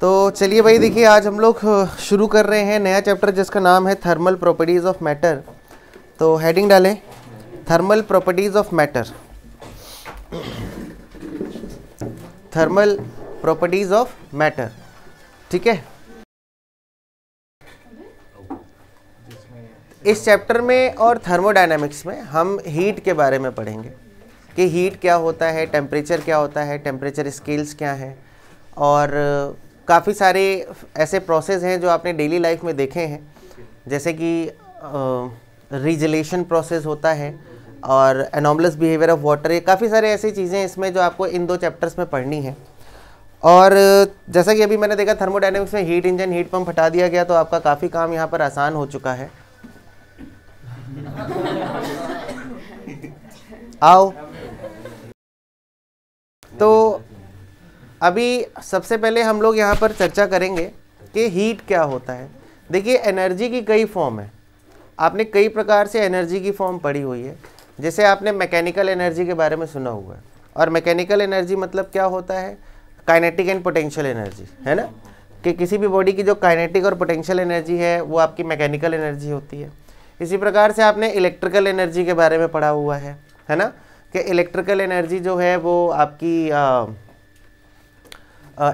तो चलिए भाई देखिए आज हम लोग शुरू कर रहे हैं नया चैप्टर जिसका नाम है थर्मल प्रॉपर्टीज़ ऑफ मैटर तो हेडिंग डालें thermal properties of matter thermal properties of matter ठीक है इस चैप्टर में और थर्मोडाइनमिक्स में हम हीट के बारे में पढ़ेंगे कि हीट क्या होता है टेम्परेचर क्या होता है टेम्परेचर स्केल्स क्या हैं और काफ़ी सारे ऐसे प्रोसेस हैं जो आपने डेली लाइफ में देखे हैं जैसे कि रिजलेशन प्रोसेस होता है और अनोमलस बिहेवियर ऑफ वाटर ये काफ़ी सारे ऐसी चीज़ें इसमें जो आपको इन दो चैप्टर्स में पढ़नी है और जैसा कि अभी मैंने देखा थर्मोडाइनमिक्स में हीट इंजन हीट पंप हटा दिया गया तो आपका काफ़ी काम यहाँ पर आसान हो चुका है आओ तो अभी सबसे पहले हम लोग यहाँ पर चर्चा करेंगे कि हीट क्या होता है देखिए एनर्जी की कई फॉर्म है आपने कई प्रकार से एनर्जी की फॉर्म पढ़ी हुई है जैसे आपने मैकेनिकल एनर्जी के बारे में सुना हुआ है और मैकेनिकल एनर्जी मतलब क्या होता है काइनेटिक एंड पोटेंशियल एनर्जी है ना कि किसी भी बॉडी की जो काइनेटिक और पोटेंशियल एनर्जी है वो आपकी मैकेनिकल एनर्जी होती है इसी प्रकार से आपने इलेक्ट्रिकल एनर्जी के बारे में पढ़ा हुआ है है ना कि इलेक्ट्रिकल एनर्जी जो है वो आपकी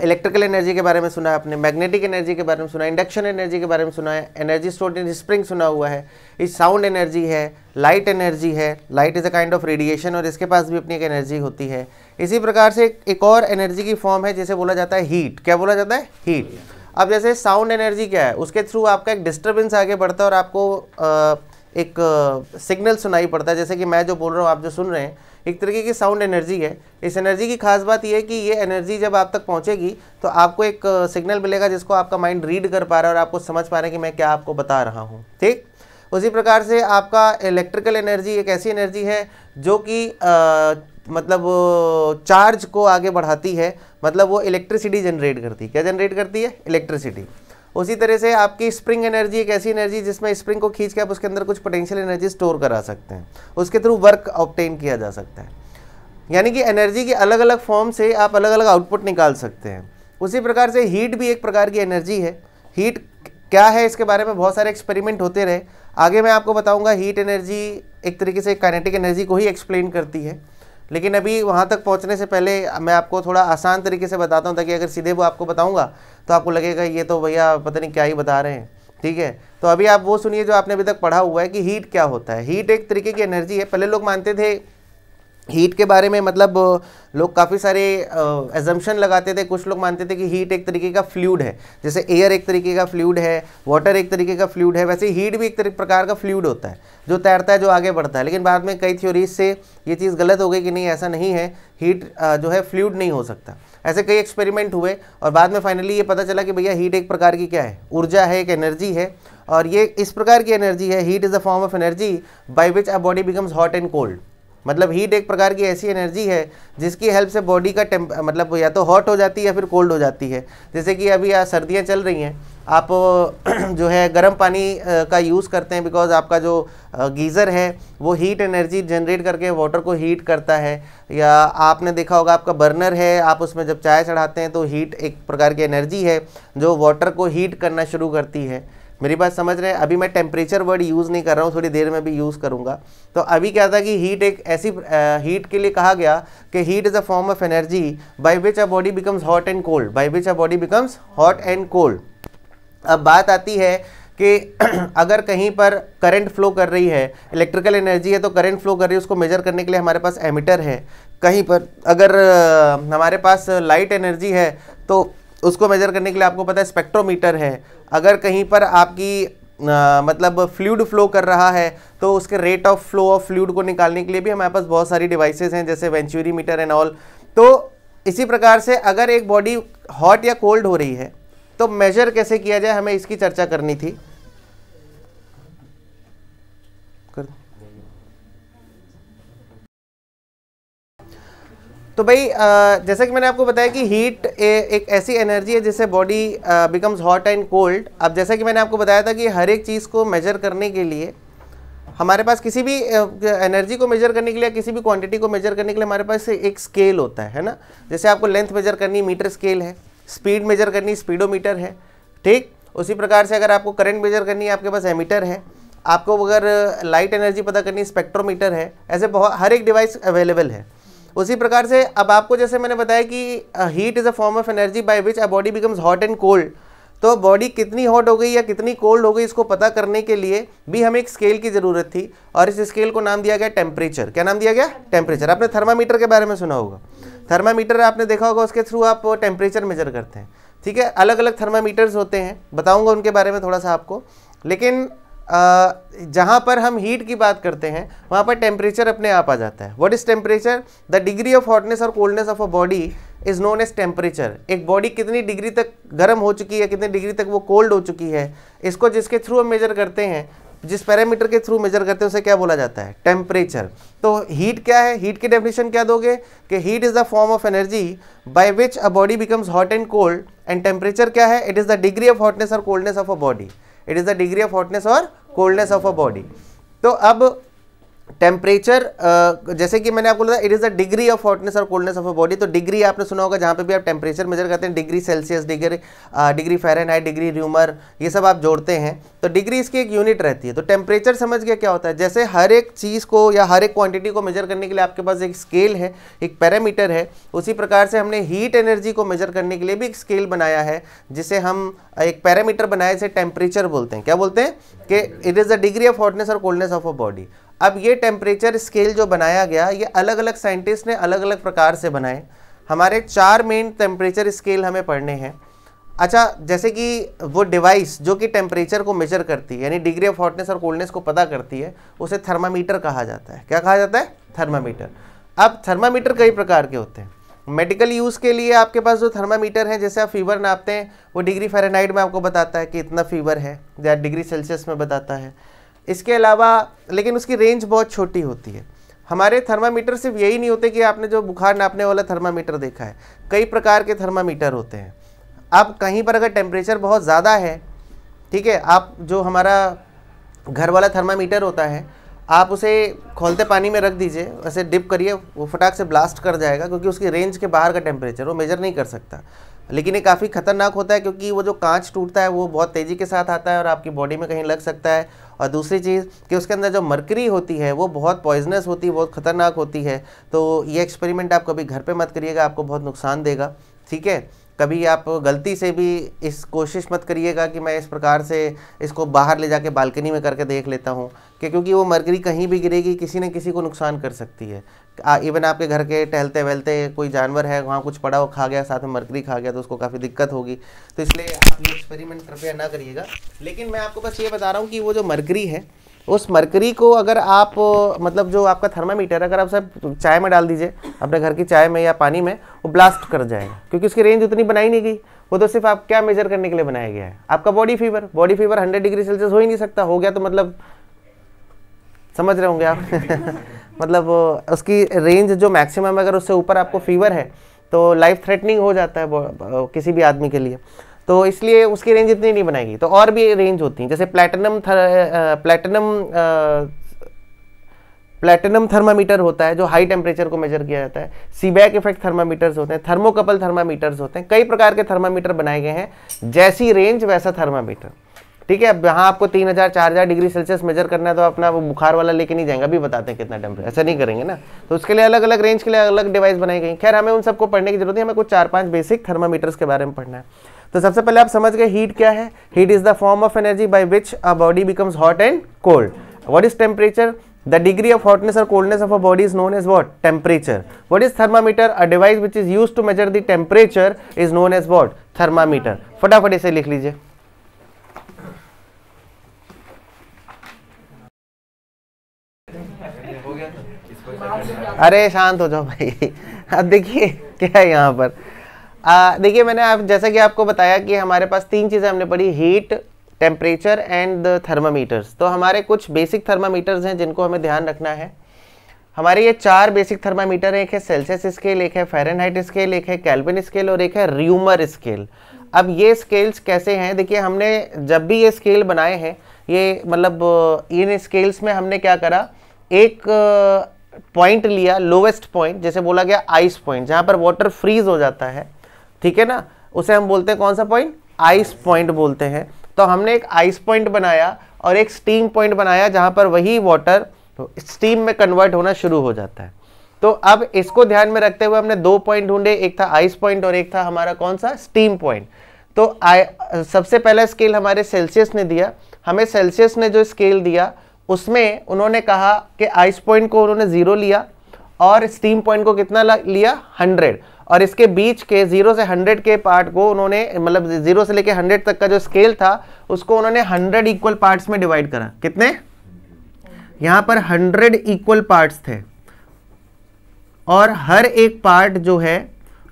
इलेक्ट्रिकल एनर्जी के बारे में सुना है आपने मैग्नेटिक एनर्जी के बारे में सुना है इंडक्शन एनर्जी के बारे में सुना है एनर्जी स्टोर्ड इन स्प्रिंग सुना हुआ है इस साउंड एनर्जी है लाइट एनर्जी है light is a kind of radiation और इसके पास भी अपनी एक एनर्जी होती है इसी प्रकार से एक, एक और एनर्जी की फॉर्म है जिसे बोला जाता है हीट क्या बोला जाता है हीट अब जैसे साउंड एनर्जी क्या है उसके थ्रू आपका एक डिस्टर्बेंस आगे बढ़ता है और आपको आ, एक सिग्नल सुनाई पड़ता है जैसे कि मैं जो बोल रहा हूँ आप जो सुन रहे हैं एक तरीके की साउंड एनर्जी है इस एनर्जी की खास बात यह है कि ये एनर्जी जब आप तक पहुँचेगी तो आपको एक सिग्नल मिलेगा जिसको आपका माइंड रीड कर पा रहा है और आपको समझ पा रहे हैं कि मैं क्या आपको बता रहा हूँ ठीक उसी प्रकार से आपका इलेक्ट्रिकल एनर्जी एक ऐसी एनर्जी है जो कि मतलब चार्ज को आगे बढ़ाती है मतलब वो इलेक्ट्रिसिटी जनरेट करती है क्या जनरेट करती है इलेक्ट्रिसिटी उसी तरह से आपकी स्प्रिंग एनर्जी एक ऐसी एनर्जी जिसमें स्प्रिंग को खींच के आप उसके अंदर कुछ पोटेंशियल एनर्जी स्टोर करा सकते हैं उसके थ्रू वर्क ऑप्टेन किया जा सकता है यानी कि एनर्जी की अलग अलग फॉर्म से आप अलग अलग आउटपुट निकाल सकते हैं उसी प्रकार से हीट भी एक प्रकार की एनर्जी है हीट क्या है इसके बारे में बहुत सारे एक्सपेरिमेंट होते रहे आगे मैं आपको बताऊंगा हीट एनर्जी एक तरीके से काइनेटिक एनर्जी को ही एक्सप्लेन करती है लेकिन अभी वहाँ तक पहुँचने से पहले मैं आपको थोड़ा आसान तरीके से बताता हूँ ताकि अगर सीधे वो आपको बताऊँगा तो आपको लगेगा ये तो भैया पता नहीं क्या ही बता रहे हैं ठीक है तो अभी आप वो सुनिए जो आपने अभी तक पढ़ा हुआ है कि हीट क्या होता है हीट एक तरीके की एनर्जी है पहले लोग मानते थे हीट के बारे में मतलब लोग काफ़ी सारे एजम्पन लगाते थे कुछ लोग मानते थे कि हीट एक तरीके का फ्लूड है जैसे एयर एक तरीके का फ्लूड है वाटर एक तरीके का फ्लूड है वैसे हीट भी एक तरीके प्रकार का फ्लूड होता है जो तैरता है जो आगे बढ़ता है लेकिन बाद में कई थ्योरीज से ये चीज़ गलत हो गई कि नहीं ऐसा नहीं है हीट जो है फ्लूड नहीं हो सकता ऐसे कई एक्सपेरिमेंट हुए और बाद में फाइनली ये पता चला कि भैया हीट एक प्रकार की क्या है ऊर्जा है एक एनर्जी है और ये इस प्रकार की एनर्जी है heat is a form of energy by which a body becomes hot and cold मतलब हीट एक प्रकार की ऐसी एनर्जी है जिसकी हेल्प से बॉडी का टेम्प मतलब या तो हॉट हो जाती है या फिर कोल्ड हो जाती है जैसे कि अभी सर्दियाँ चल रही हैं आप जो है गर्म पानी का यूज़ करते हैं बिकॉज आपका जो गीज़र है वो हीट एनर्जी जनरेट करके वाटर को हीट करता है या आपने देखा होगा आपका बर्नर है आप उसमें जब चाय चढ़ाते हैं तो हीट एक प्रकार की एनर्जी है जो वाटर को हीट करना शुरू करती है मेरी बात समझ रहे हैं अभी मैं टेम्परेचर वर्ड यूज़ नहीं कर रहा हूँ थोड़ी देर में भी यूज़ करूँगा तो अभी क्या था कि हीट एक ऐसी हीट के लिए कहा गया कि heat is a form of energy by which a body becomes hot and cold by which a body becomes hot and cold अब बात आती है कि अगर कहीं पर करंट फ्लो कर रही है इलेक्ट्रिकल एनर्जी है तो करंट फ्लो कर रही है उसको मेजर करने के लिए हमारे पास एमिटर है कहीं पर अगर हमारे पास लाइट एनर्जी है तो उसको मेजर करने के लिए आपको पता है स्पेक्ट्रोमीटर है अगर कहीं पर आपकी आ, मतलब फ्लूड फ्लो कर रहा है तो उसके rate of flow of fluid को निकालने के लिए भी हमारे पास बहुत सारी डिवाइसेस हैं जैसे वेंचुरी मीटर एंड ऑल तो इसी प्रकार से अगर एक बॉडी हॉट या कोल्ड हो रही है तो मेजर कैसे किया जाए हमें इसकी चर्चा करनी थी तो भाई जैसा कि मैंने आपको बताया कि हीट ए, एक ऐसी एनर्जी है जिससे body becomes hot and cold अब जैसा कि मैंने आपको बताया था कि हर एक चीज़ को मेजर करने के लिए हमारे पास किसी भी एनर्जी को मेजर करने के लिए किसी भी क्वांटिटी को मेजर करने के लिए हमारे पास एक स्केल होता है है ना जैसे आपको लेंथ मेजर करनी मीटर स्केल है स्पीड मेजर करनी स्पीडोमीटर है ठीक उसी प्रकार से अगर आपको करंट मेजर करनी है आपके पास एमीटर है आपको अगर लाइट एनर्जी पता करनी स्पेक्ट्रोमीटर है ऐसे बहुत हर एक डिवाइस अवेलेबल है उसी प्रकार से अब आपको जैसे मैंने बताया कि heat is a form of energy by which a body becomes hot and cold तो बॉडी कितनी हॉट हो गई या कितनी कोल्ड हो गई इसको पता करने के लिए भी हमें एक स्केल की ज़रूरत थी और इस स्केल को नाम दिया गया टेम्परेचर क्या नाम दिया गया टेम्परेचर आपने थर्मामीटर के बारे में सुना होगा थर्मामीटर आपने देखा होगा उसके थ्रू आप टेम्परेचर मेजर करते हैं ठीक है अलग अलग थर्मामीटर्स होते हैं बताऊँगा उनके बारे में थोड़ा सा आपको लेकिन जहाँ पर हम हीट की बात करते हैं वहाँ पर टेम्परेचर अपने आप आ जाता है what is temperature the degree of hotness और coldness of a body is known as temperature एक बॉडी कितनी डिग्री तक गर्म हो चुकी है कितनी डिग्री तक वो कोल्ड हो चुकी है इसको जिसके थ्रू हम मेजर करते हैं जिस पैरामीटर के थ्रू मेजर करते हैं उसे क्या बोला जाता है टेम्परेचर तो हीट क्या है हीट की डेफिनेशन क्या दोगे कि heat is the form of energy by which a body becomes hot and cold and temperature क्या है it is the degree of hotness और coldness of a body it is the degree of hotness और coldness of a body तो अब temperature uh, जैसे कि मैंने आपको बोला it is a degree of hotness और कोल्डनेस ऑफ अ बॉडी तो डिग्री आपने सुना होगा जहाँ पे भी आप टेम्परेचर मेजर करते हैं degree Celsius degree degree Fahrenheit degree Reaumur ये सब आप जोड़ते हैं तो डिग्री इसकी एक यूनिट रहती है तो टेम्परेचर समझ गया क्या होता है जैसे हर एक चीज़ को या हर एक क्वांटिटी को मेजर करने के लिए आपके पास एक स्केल है एक पैरामीटर है उसी प्रकार से हमने हीट एनर्जी को मेजर करने के लिए भी एक स्केल बनाया है जिसे हम एक पैरामीटर बनाए इसे टेम्परेचर बोलते हैं क्या बोलते हैं कि it is the degree of hotness और कोल्डनेस ऑफ अ बॉडी अब ये टेम्परेचर स्केल जो बनाया गया ये अलग अलग साइंटिस्ट ने अलग अलग प्रकार से बनाए हमारे चार मेन टेम्परेचर स्केल हमें पढ़ने हैं अच्छा जैसे कि वो डिवाइस जो कि टेम्परेचर को मेजर करती है यानी डिग्री ऑफ हॉटनेस और कोल्डनेस को पता करती है उसे थर्मामीटर कहा जाता है क्या कहा जाता है थर्मामीटर अब थर्मामीटर कई प्रकार के होते हैं मेडिकल यूज़ के लिए आपके पास जो थर्मामीटर हैं जैसे आप फीवर नापते हैं वो डिग्री फेरेनाइट में आपको बताता है कि इतना फीवर है या डिग्री सेल्सियस में बताता है इसके अलावा लेकिन उसकी रेंज बहुत छोटी होती है हमारे थर्मामीटर सिर्फ यही नहीं होते कि आपने जो बुखार नापने वाला थर्मामीटर देखा है कई प्रकार के थर्मामीटर होते हैं आप कहीं पर अगर टेम्परेचर बहुत ज़्यादा है ठीक है आप जो हमारा घर वाला थर्मामीटर होता है आप उसे खोलते पानी में रख दीजिए ऐसे डिप करिए वो फटाक से ब्लास्ट कर जाएगा क्योंकि उसकी रेंज के बाहर का टेम्परेचर वो मेजर नहीं कर सकता लेकिन ये काफ़ी खतरनाक होता है क्योंकि वो जो कांच टूटता है वो बहुत तेज़ी के साथ आता है और आपकी बॉडी में कहीं लग सकता है और दूसरी चीज़ कि उसके अंदर जो मरकरी होती है वो बहुत पॉइजनस होती है बहुत ख़तरनाक होती है तो ये एक्सपेरिमेंट आप कभी घर पर मत करिएगा आपको बहुत नुकसान देगा ठीक है कभी आप गलती से भी इस कोशिश मत करिएगा कि मैं इस प्रकार से इसको बाहर ले जाके बालकनी में करके देख लेता हूँ कि क्योंकि वो मरकरी कहीं भी गिरेगी किसी न किसी को नुकसान कर सकती है इवन आपके घर के टहलते वहलते कोई जानवर है वहाँ कुछ पड़ा हो खा गया साथ में मरकरी खा गया तो उसको काफ़ी दिक्कत होगी तो इसलिए आप ये एक्सपेरिमेंट कृपया ना करिएगा लेकिन मैं आपको बस ये बता रहा हूँ कि वो जो मरकरी है उस मरकरी को अगर आप मतलब जो आपका थर्मामीटर है अगर आप सब चाय में डाल दीजिए अपने घर की चाय में या पानी में वो ब्लास्ट कर जाएगा क्योंकि उसकी रेंज उतनी बनाई नहीं गई वो तो सिर्फ आप क्या मेजर करने के लिए बनाया गया है आपका body fever body fever 100 degree Celsius हो ही नहीं सकता हो गया तो मतलब समझ रहे होंगे आप मतलब उसकी रेंज जो मैक्सिमम अगर उससे ऊपर आपको फीवर है तो लाइफ थ्रेटनिंग हो जाता है किसी भी आदमी के लिए तो इसलिए उसकी रेंज इतनी नहीं बनाएगी तो और भी रेंज होती हैं जैसे प्लेटिनम प्लेटिनम प्लेटिनम थर्मामीटर होता है जो हाई टेम्परेचर को मेजर किया जाता है सीबैक इफेक्ट थर्मामीटर्स होते हैं थर्मोकपल थर्मामीटर्स होते हैं कई प्रकार के थर्मामीटर बनाए गए हैं जैसी रेंज वैसा थर्मामीटर ठीक है यहाँ आपको तीन हज़ार चार हज़ार डिग्री सेल्सियस मेजर करना है तो अपना वो बुखार वाला लेके नहीं जाएंगे अभी बताते हैं कितना टेम्परेचर ऐसा नहीं करेंगे ना तो उसके लिए अलग अलग रेंज के लिए अलग डिवाइस बनाई गई खैर हमें उन सबको पढ़ने की जरूरत है हमें कुछ चार पाँच बेसिक थर्मामीटर्स के बारे में पढ़ना है तो सबसे पहले आप समझ गए हीट क्या है heat is the form of energy by which a body becomes hot and cold what is temperature the degree of hotness और coldness of a body is known as what temperature what is thermometer a device which is use to measure the temperature is known as what thermometer फटाफट इसे लिख लीजिए अरे शांत हो जाओ भाई अब देखिए क्या है यहाँ पर देखिए मैंने आप जैसा कि आपको बताया कि हमारे पास तीन चीज़ें हमने पढ़ी heat temperature and the thermometers तो हमारे कुछ बेसिक थर्मामीटर्स हैं जिनको हमें ध्यान रखना है हमारे ये चार बेसिक थर्मामीटर एक है सेल्सियस स्केल एक है फेरनहाइट स्केल एक है कैल्विन स्केल और एक है र्यूमर स्केल अब ये स्केल्स कैसे हैं देखिए हमने जब भी ये स्केल बनाए हैं ये मतलब इन स्केल्स में हमने क्या करा एक पॉइंट लिया लोवेस्ट पॉइंट जैसे बोला गया आइस पॉइंट जहां पर वाटर फ्रीज हो जाता है ठीक है ना उसे हम बोलते हैं कौन सा पॉइंट आइस पॉइंट बोलते हैं तो हमने एक आइस पॉइंट बनाया और एक स्टीम पॉइंट बनाया जहां पर वही वाटर स्टीम में कन्वर्ट होना शुरू हो जाता है तो अब इसको ध्यान में रखते हुए हमने दो पॉइंट ढूंढे एक था आइस पॉइंट और एक था हमारा कौन सा स्टीम पॉइंट तो आ, सबसे पहला स्केल हमारे सेल्सियस ने दिया हमें सेल्सियस ने जो स्केल दिया उसमें उन्होंने कहा कि आइस पॉइंट को उन्होंने ज़ीरो लिया और स्टीम पॉइंट को कितना लिया हंड्रेड और इसके बीच के ज़ीरो से हंड्रेड के पार्ट को उन्होंने मतलब ज़ीरो से लेकर हंड्रेड तक का जो स्केल था उसको उन्होंने हंड्रेड इक्वल पार्ट्स में डिवाइड करा कितने यहां पर हंड्रेड इक्वल पार्ट्स थे और हर एक पार्ट जो है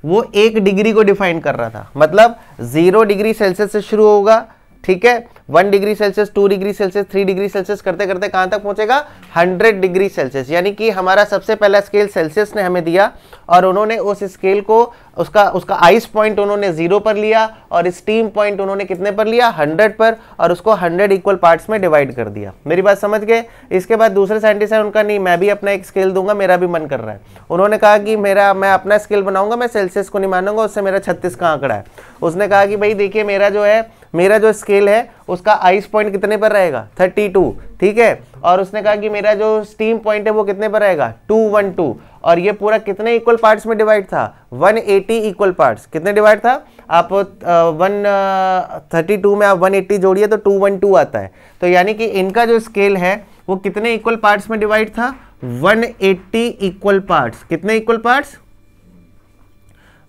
वो एक डिग्री को डिफाइन कर रहा था मतलब ज़ीरो डिग्री सेल्सियस से शुरू होगा ठीक है one degree Celsius two degree Celsius three degree Celsius करते करते कहां तक पहुंचेगा हंड्रेड डिग्री सेल्सियस यानी कि हमारा सबसे पहला स्केल सेल्सियस ने हमें दिया और उन्होंने उस स्केल को उसका उसका आइस पॉइंट उन्होंने जीरो पर लिया और स्टीम पॉइंट उन्होंने कितने पर लिया हंड्रेड पर और उसको हंड्रेड इक्वल पार्ट्स में डिवाइड कर दिया मेरी बात समझ गए इसके बाद दूसरे साइंटिस्ट हैं उनका नहीं मैं भी अपना एक स्केल दूंगा मेरा भी मन कर रहा है उन्होंने कहा कि मेरा मैं अपना स्केल बनाऊंगा मैं सेल्सियस को नहीं मानूंगा उससे मेरा छत्तीस का आंकड़ा है उसने कहा कि भाई देखिए मेरा जो है मेरा जो स्केल है उसका आइस पॉइंट कितने पर रहेगा थर्टी टू ठीक है और उसने कहा कि मेरा जो स्टीम पॉइंट है वो कितने पर रहेगा टू वन टू और ये पूरा कितने इक्वल पार्ट्स में डिवाइड था 180 इक्वल पार्ट्स कितने डिवाइड था आप वन थर्टी टू में आप 180 जोड़िए तो 212 आता है तो यानी कि इनका जो स्केल है वो कितने इक्वल पार्ट्स में डिवाइड था 180 इक्वल पार्ट्स कितने इक्वल पार्ट्स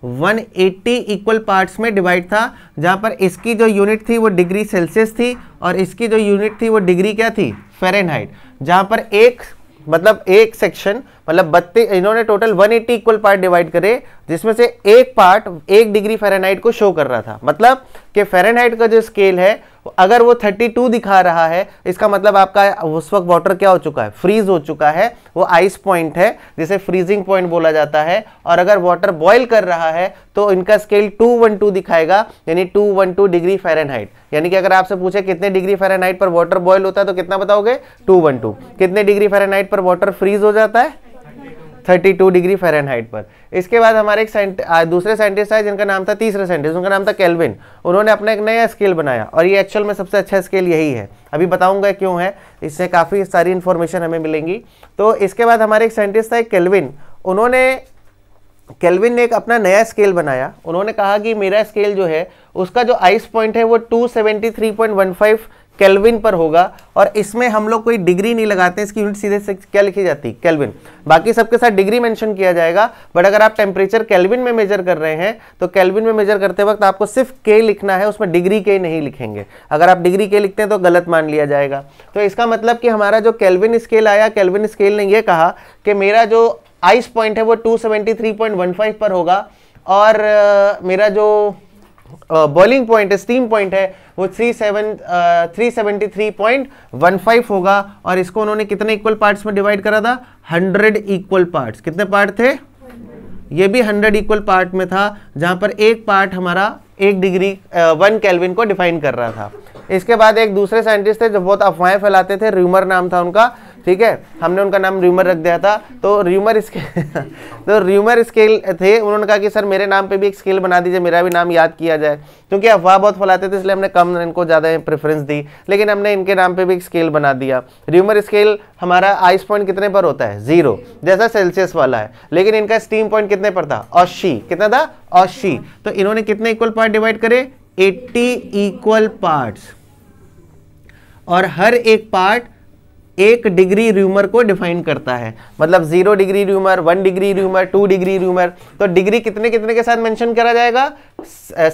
180 इक्वल पार्ट्स में डिवाइड था जहाँ पर इसकी जो यूनिट थी वो डिग्री सेल्सियस थी और इसकी जो यूनिट थी वो डिग्री क्या थी फेरेनहाइट जहाँ पर एक मतलब एक सेक्शन मतलब बत्तीस इन्होंने total 180 eighty equal part divide करे जिसमें से एक पार्ट एक डिग्री फ़ारेनहाइट को शो कर रहा था मतलब कि फ़ारेनहाइट का जो स्केल है अगर वो 32 दिखा रहा है इसका मतलब आपका उस वक्त वाटर क्या हो चुका है फ्रीज हो चुका है वो आइस पॉइंट है जिसे फ्रीजिंग पॉइंट बोला जाता है और अगर वाटर बॉयल कर रहा है तो इनका स्केल 212 दिखाएगा यानी 212 डिग्री फ़ारेनहाइट यानी कि अगर आपसे पूछे कितने डिग्री फ़ारेनहाइट पर वाटर बॉयल होता है तो कितना बताओगे टू कितने डिग्री फ़ारेनहाइट पर वाटर फ्रीज हो जाता है 32 डिग्री फ़ारेनहाइट पर इसके बाद हमारे एक साइंट, दूसरे साइंटिस्ट आए जिनका नाम था तीसरा साइंटिस्ट उनका नाम था केल्विन उन्होंने अपना एक नया स्केल बनाया और ये एक्चुअल में सबसे अच्छा स्केल यही है अभी बताऊंगा क्यों है इससे काफ़ी सारी इन्फॉर्मेशन हमें मिलेंगी तो इसके बाद हमारे एक साइंटिस्ट था केल्विन उन्होंने केल्विन ने एक अपना नया स्केल बनाया उन्होंने कहा कि मेरा स्केल जो है उसका जो आइस पॉइंट है वो टू केल्विन पर होगा और इसमें हम लोग कोई डिग्री नहीं लगाते इसकी यूनिट सीधे से क्या लिखी जाती है केल्विन बाकी सबके साथ डिग्री मेंशन किया जाएगा बट अगर आप टेम्परेचर केल्विन में मेजर कर रहे हैं तो केल्विन में मेजर करते वक्त आपको सिर्फ के लिखना है उसमें डिग्री के नहीं लिखेंगे अगर आप डिग्री के लिखते हैं तो गलत मान लिया जाएगा तो इसका मतलब कि हमारा जो केल्विन स्केल आया केल्विन स्केल ने यह कहा कि मेरा जो आइस पॉइंट है वो टू पर होगा और मेरा जो बॉलिंग पॉइंट है स्टीम पॉइंट है वो three seven three seventy three point one five होगा और इसको उन्होंने कितने इक्वल पार्ट्स में डिवाइड करा था हंड्रेड इक्वल पार्ट्स कितने पार्ट थे ये भी हंड्रेड इक्वल पार्ट में था जहां पर एक पार्ट हमारा एक डिग्री वन कैलविन को डिफाइन कर रहा था इसके बाद एक दूसरे साइंटिस्ट थे जो बहुत अफवाहें फैलाते थे र्यूमर नाम था उनका ठीक है हमने उनका नाम र्यूमर रख दिया था तो र्यूमर स्केल तो र्यूमर स्केल थे उन्होंने कहा कि सर मेरे नाम पे भी एक स्केल बना दीजिए मेरा भी नाम याद किया जाए क्योंकि अफवाह बहुत फैलाते थे इसलिए हमने कम इनको ज़्यादा प्रेफरेंस दी लेकिन हमने इनके नाम पे भी एक स्केल बना दिया र्यूमर स्केल हमारा आइस पॉइंट कितने पर होता है जीरो जैसा सेल्सियस वाला है लेकिन इनका स्टीम पॉइंट कितने पर था औशी कितना था औशी तो इन्होंने कितने इक्वल पार्ट डिवाइड करे एट्टी इक्वल पार्ट्स और हर एक पार्ट एक डिग्री र्यूमर को डिफाइन करता है मतलब zero degree Reaumur one degree Reaumur two degree Reaumur तो डिग्री कितने कितने के साथ मेंशन करा जाएगा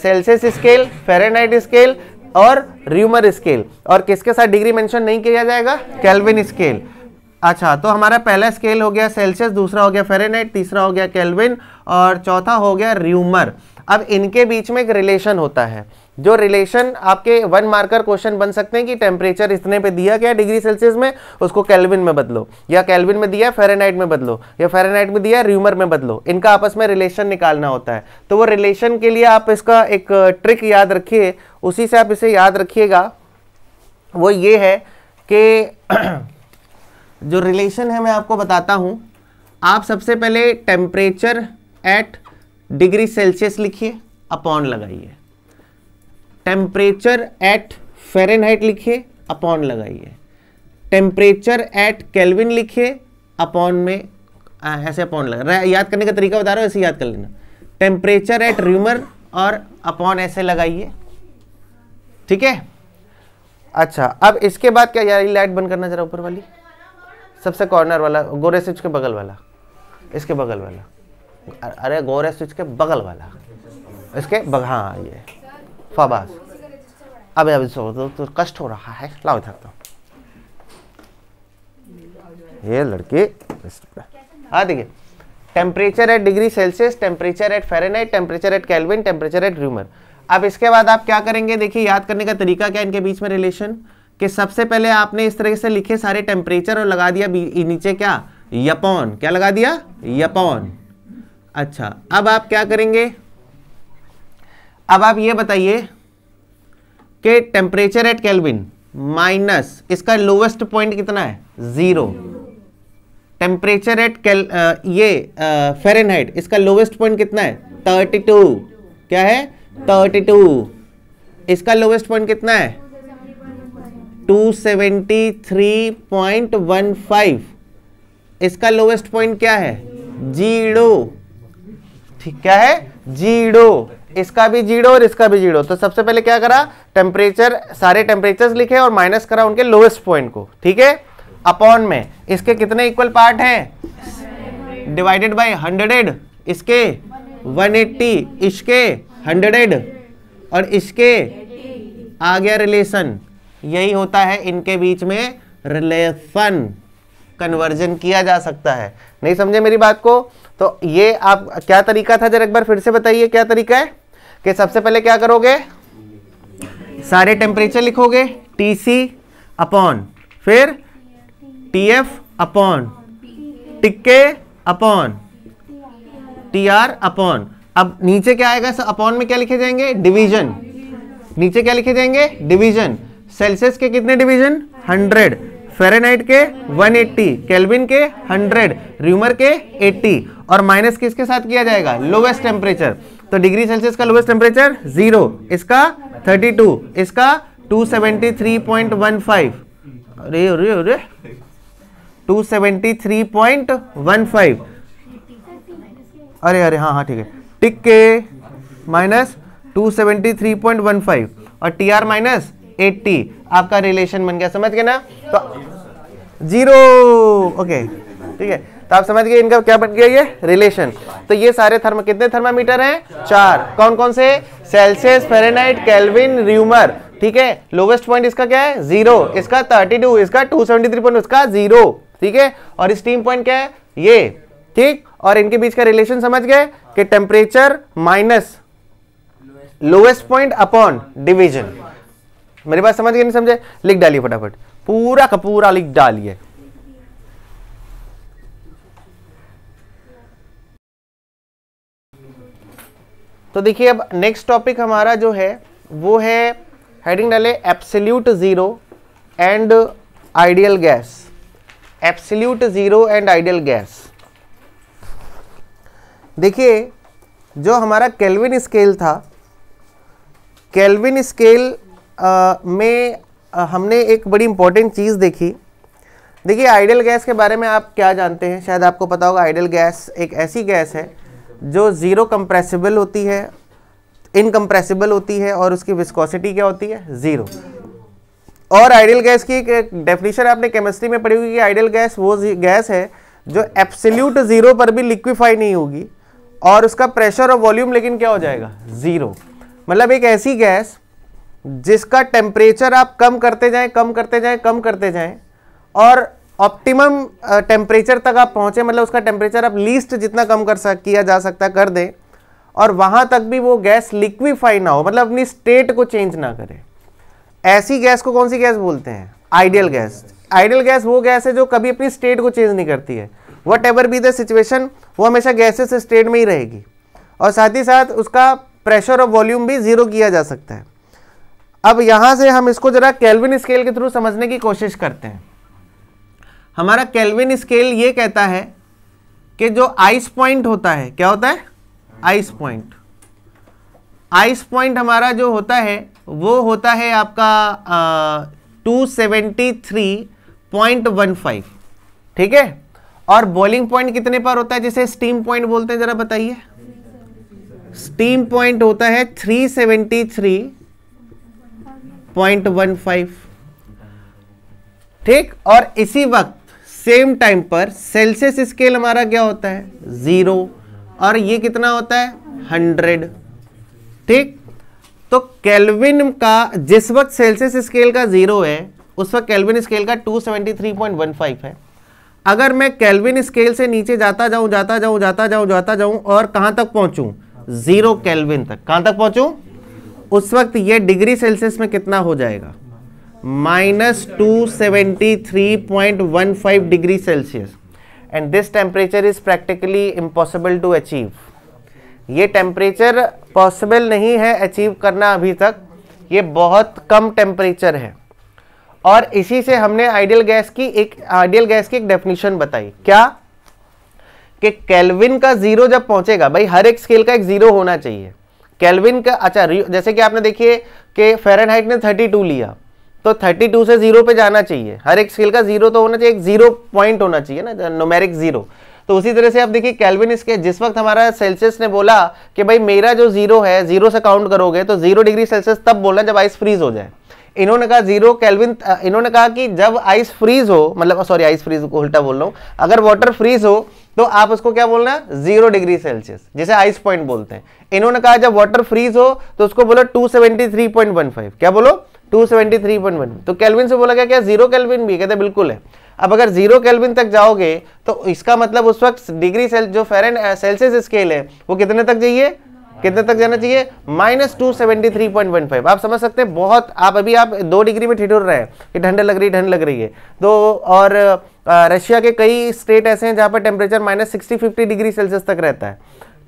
सेल्सियस स्केल फेरेनाइट स्केल और र्यूमर स्केल और किसके साथ डिग्री मेंशन नहीं किया जाएगा कैलविन स्केल अच्छा तो हमारा पहला स्केल हो गया सेल्सियस दूसरा हो गया फेरेनाइट तीसरा हो गया कैलविन और चौथा हो गया र्यूमर अब इनके बीच में एक रिलेशन होता है जो रिलेशन आपके वन मार्कर क्वेश्चन बन सकते हैं कि टेम्परेचर इतने पे दिया गया डिग्री सेल्सियस में उसको कैलविन में बदलो या कैलविन में दिया फेरेनाइट में बदलो या फेरेनाइट में दिया र्यूमर में बदलो इनका आपस में रिलेशन निकालना होता है तो वो रिलेशन के लिए आप इसका एक ट्रिक uh, याद रखिए उसी से आप इसे याद रखिएगा वो ये है कि जो रिलेशन है मैं आपको बताता हूँ आप सबसे पहले टेम्परेचर एट डिग्री सेल्सियस लिखिए अपॉन लगाइए टेम्परेचर एट फ़ारेनहाइट लिखिए अपॉन लगाइए टेम्परेचर एट कैलविन लिखिए अपॉन में आ, ऐसे अपॉन लगा याद करने का तरीका बता रहा हूँ ऐसे याद कर लेना टेम्परेचर एट र्यूमर और अपॉन ऐसे लगाइए ठीक है अच्छा अब इसके बाद क्या यार लाइट बंद करना जरा ऊपर वाली सबसे कॉर्नर वाला गोरे स्विच के बगल वाला इसके बगल वाला अरे गोरे स्विच के बगल वाला इसके बग हाँ ये फबास अबे अबे सो तो, तो कष्ट हो रहा है लाओ इधर तो ये लड़के हाँ देखिए temperature at degree Celsius temperature at Fahrenheit temperature at Kelvin temperature at Reaumur अब इसके बाद आप क्या करेंगे देखिए याद करने का तरीका क्या इनके बीच में रिलेशन कि सबसे पहले आपने इस तरह से लिखे सारे टेम्परेचर और लगा दिया नीचे क्या यपौन क्या लगा दिया यपौन अच्छा अब आप क्या करेंगे अब आप ये बताइए कि टेम्परेचर एट केल्विन माइनस इसका लोवेस्ट पॉइंट कितना है ज़ीरो टेम्परेचर एट कैल ये फेरेनहाइट इसका लोवेस्ट पॉइंट कितना है थर्टी टू क्या है थर्टी टू इसका लोवेस्ट पॉइंट कितना है two seventy three point one five इसका लोवेस्ट पॉइंट क्या है जीरो ठीक क्या है जीरो इसका भी जीरो और इसका भी जीरो तो सबसे पहले क्या करा टेम्परेचर सारे टेम्परेचर लिखे और माइनस करा उनके लोएस्ट पॉइंट को ठीक है अपॉन में इसके कितने इक्वल पार्ट हैं डिवाइडेड बाय हंड्रेड इसके 180 इसके 100 और इसके आ गया रिलेशन यही होता है इनके बीच में रिलेशन कन्वर्जन किया जा सकता है नहीं समझे मेरी बात को तो ये आप क्या तरीका था जरा एक बार फिर से बताइए क्या तरीका है कि सबसे पहले क्या करोगे सारे टेम्परेचर लिखोगे टी सी अपॉन फिर T F upon T K upon T R upon अब नीचे क्या आएगा अपॉन में क्या लिखे जाएंगे डिवीजन नीचे क्या लिखे जाएंगे डिवीजन सेल्सियस के कितने डिवीजन 100 फेरेनाइट के 180 केल्विन के 100 र्यूमर के 80 और माइनस किसके साथ किया जाएगा लोवेस्ट टेम्परेचर तो डिग्री सेल्सियस का लोएस्ट टेम्परेचर जीरो इसका टू इसका फाइव अरे अरे अरे फाइव अरे अरे हाँ हाँ ठीक है टिक के माइनस फाइव और टी आर माइनस एट्टी आपका रिलेशन बन गया समझ गए ना तो जीरो ओके ठीक है तो आप समझ गए इनका क्या बन गया ये रिलेशन तो ये सारे थर्म कितने थर्मामीटर हैं चार कौन कौन से सेल्सियस फेरेनाइट कैलविन र्यूमर ठीक है लोवेस्ट पॉइंट इसका क्या है जीरो इसका थर्टी टू इसका टू सेवेंटी थ्री पॉइंट उसका जीरो ठीक है और स्टीम पॉइंट क्या है ये ठीक और इनके बीच का रिलेशन समझ गए कि temperature minus lowest point upon division मेरी बात समझ गए नहीं समझे लिख डालिए फटाफट पूरा का पूरा लिख डालिए तो देखिए अब नेक्स्ट टॉपिक हमारा जो है वो है हेडिंग डाले absolute zero and ideal gas absolute zero and ideal gas देखिए जो हमारा केल्विन स्केल था केल्विन स्केल में आ, हमने एक बड़ी इंपॉर्टेंट चीज़ देखी देखिए आइडियल गैस के बारे में आप क्या जानते हैं शायद आपको पता होगा आइडियल गैस एक ऐसी गैस है जो ज़ीरो कंप्रेसिबल होती है इनकम्प्रेसिबल होती है और उसकी विस्कोसिटी क्या होती है ज़ीरो और आइडियल गैस की एक डेफिनेशन आपने केमिस्ट्री में पढ़ी हुई कि आइडियल गैस वो गैस है जो एप्सल्यूट ज़ीरो पर भी लिक्विफाई नहीं होगी और उसका प्रेशर और वॉल्यूम लेकिन क्या हो जाएगा ज़ीरो मतलब एक ऐसी गैस जिसका टेम्परेचर आप कम करते जाएं कम करते जाएं कम करते जाएं और ऑप्टिमम टेम्परेचर uh, तक आप पहुँचें मतलब उसका टेम्परेचर आप लीस्ट जितना कम कर सक किया जा सकता कर दें और वहाँ तक भी वो गैस लिक्विफाई ना हो मतलब अपनी स्टेट को चेंज ना करे ऐसी गैस को कौन सी गैस बोलते हैं आइडियल गैस आइडियल गैस वो गैस है जो कभी अपनी स्टेट को चेंज नहीं करती है whatever be the situation वो हमेशा गैसेस स्टेट में ही रहेगी और साथ ही साथ उसका प्रेशर और वॉल्यूम भी ज़ीरो किया जा सकता है अब यहाँ से हम इसको ज़रा कैलविन स्केल के थ्रू समझने की कोशिश करते हैं हमारा कैलविन स्केल ये कहता है कि जो आइस पॉइंट होता है क्या होता है आइस पॉइंट आइस पॉइंट हमारा जो होता है वो होता है आपका two seventy three point one five ठीक है और बॉइलिंग पॉइंट कितने पर होता है जिसे स्टीम पॉइंट बोलते हैं ज़रा बताइए स्टीम पॉइंट होता है three seventy three point one five ठीक और इसी वक्त सेम टाइम पर सेल्सियस स्केल हमारा क्या होता है ज़ीरो और ये कितना होता है हंड्रेड ठीक तो केल्विन का जिस वक्त सेल्सियस स्केल का ज़ीरो है उस वक्त केल्विन स्केल का 273.15 है अगर मैं केल्विन स्केल से नीचे जाता जाऊं जाता जाऊं जाता जाऊं जाता जाऊं और कहां तक पहुंचू ज़ीरो केल्विन तक कहां तक पहुंचू उस वक्त ये डिग्री सेल्सियस में कितना हो जाएगा minus two seventy three point one five degree Celsius and this temperature is practically impossible to achieve ये टेम्परेचर पॉसिबल नहीं है अचीव करना अभी तक ये बहुत कम टेम्परेचर है और इसी से हमने आइडियल गैस की एक आइडियल गैस की एक डेफिनेशन बताई क्या कि केल्विन का जीरो जब पहुंचेगा भाई हर एक स्केल का एक जीरो होना चाहिए केल्विन का अच्छा जैसे कि आपने देखिए कि फेरनहाइट ने 32 लिया तो 32 से जीरो पे जाना चाहिए हर एक स्केल का जीरो तो होना चाहिए एक जीरो पॉइंट होना चाहिए ना नोमेरिक जीरो तो उसी तरह से आप देखिए कैलविन इसके जिस वक्त हमारा सेल्सियस ने बोला कि भाई मेरा जो जीरो है जीरो से काउंट करोगे तो जीरो डिग्री सेल्सियस तब बोलना जब आइस फ्रीज हो जाए इन्होंने कहा जीरो कैलविन इन्होंने कहा कि जब आइस फ्रीज हो मतलब सॉरी आइस फ्रीज को उल्टा बोल रहा हूँ अगर वाटर फ्रीज हो तो आप उसको क्या बोलना जीरो डिग्री सेल्सियस जिसे आइस पॉइंट बोलते हैं इन्होंने कहा जब वाटर फ्रीज हो तो उसको बोलो टू क्या बोलो 273.1 तो केल्विन से बोला गया क्या जीरो केल्विन भी कहते बिल्कुल है अब अगर जीरो केल्विन तक जाओगे तो इसका मतलब उस वक्त डिग्री सेल जो फेरन सेल्सियस स्केल है वो कितने तक जाइए कितने तक जाना चाहिए minus two seventy three point one five आप समझ सकते हैं बहुत आप अभी आप दो डिग्री में ठिठुर रहे हैं कि ठंड लग रही ठंड लग रही है तो और रशिया के कई स्टेट ऐसे हैं जहाँ पर temperature minus sixty fifty degree Celsius तक रहता है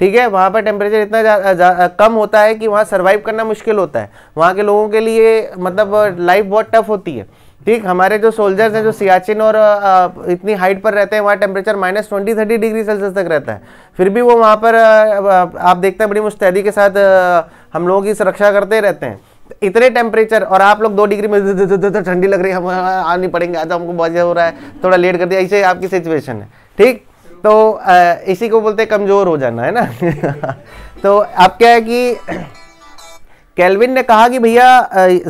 ठीक है वहाँ पर टेम्परेचर इतना जा, जा, कम होता है कि वहाँ सर्वाइव करना मुश्किल होता है वहाँ के लोगों के लिए मतलब लाइफ बहुत टफ होती है ठीक हमारे जो सोल्जर्स हैं जो सियाचिन और इतनी हाइट पर रहते हैं वहाँ temperature minus twenty thirty degree Celsius तक रहता है फिर भी वो वहाँ पर आप देखते हैं बड़ी मुस्तैदी के साथ हम लोगों की सुरक्षा करते रहते हैं इतने टेम्परेचर और आप लोग दो डिग्री में ठंडी लग रही है हम आनी पड़ेंगे आज हमको बहुत हो रहा है थोड़ा लेट कर दिया ऐसे आपकी सिचुएशन है ठीक तो इसी को बोलते कमज़ोर हो जाना है ना तो अब क्या है कि कैलविन ने कहा कि भैया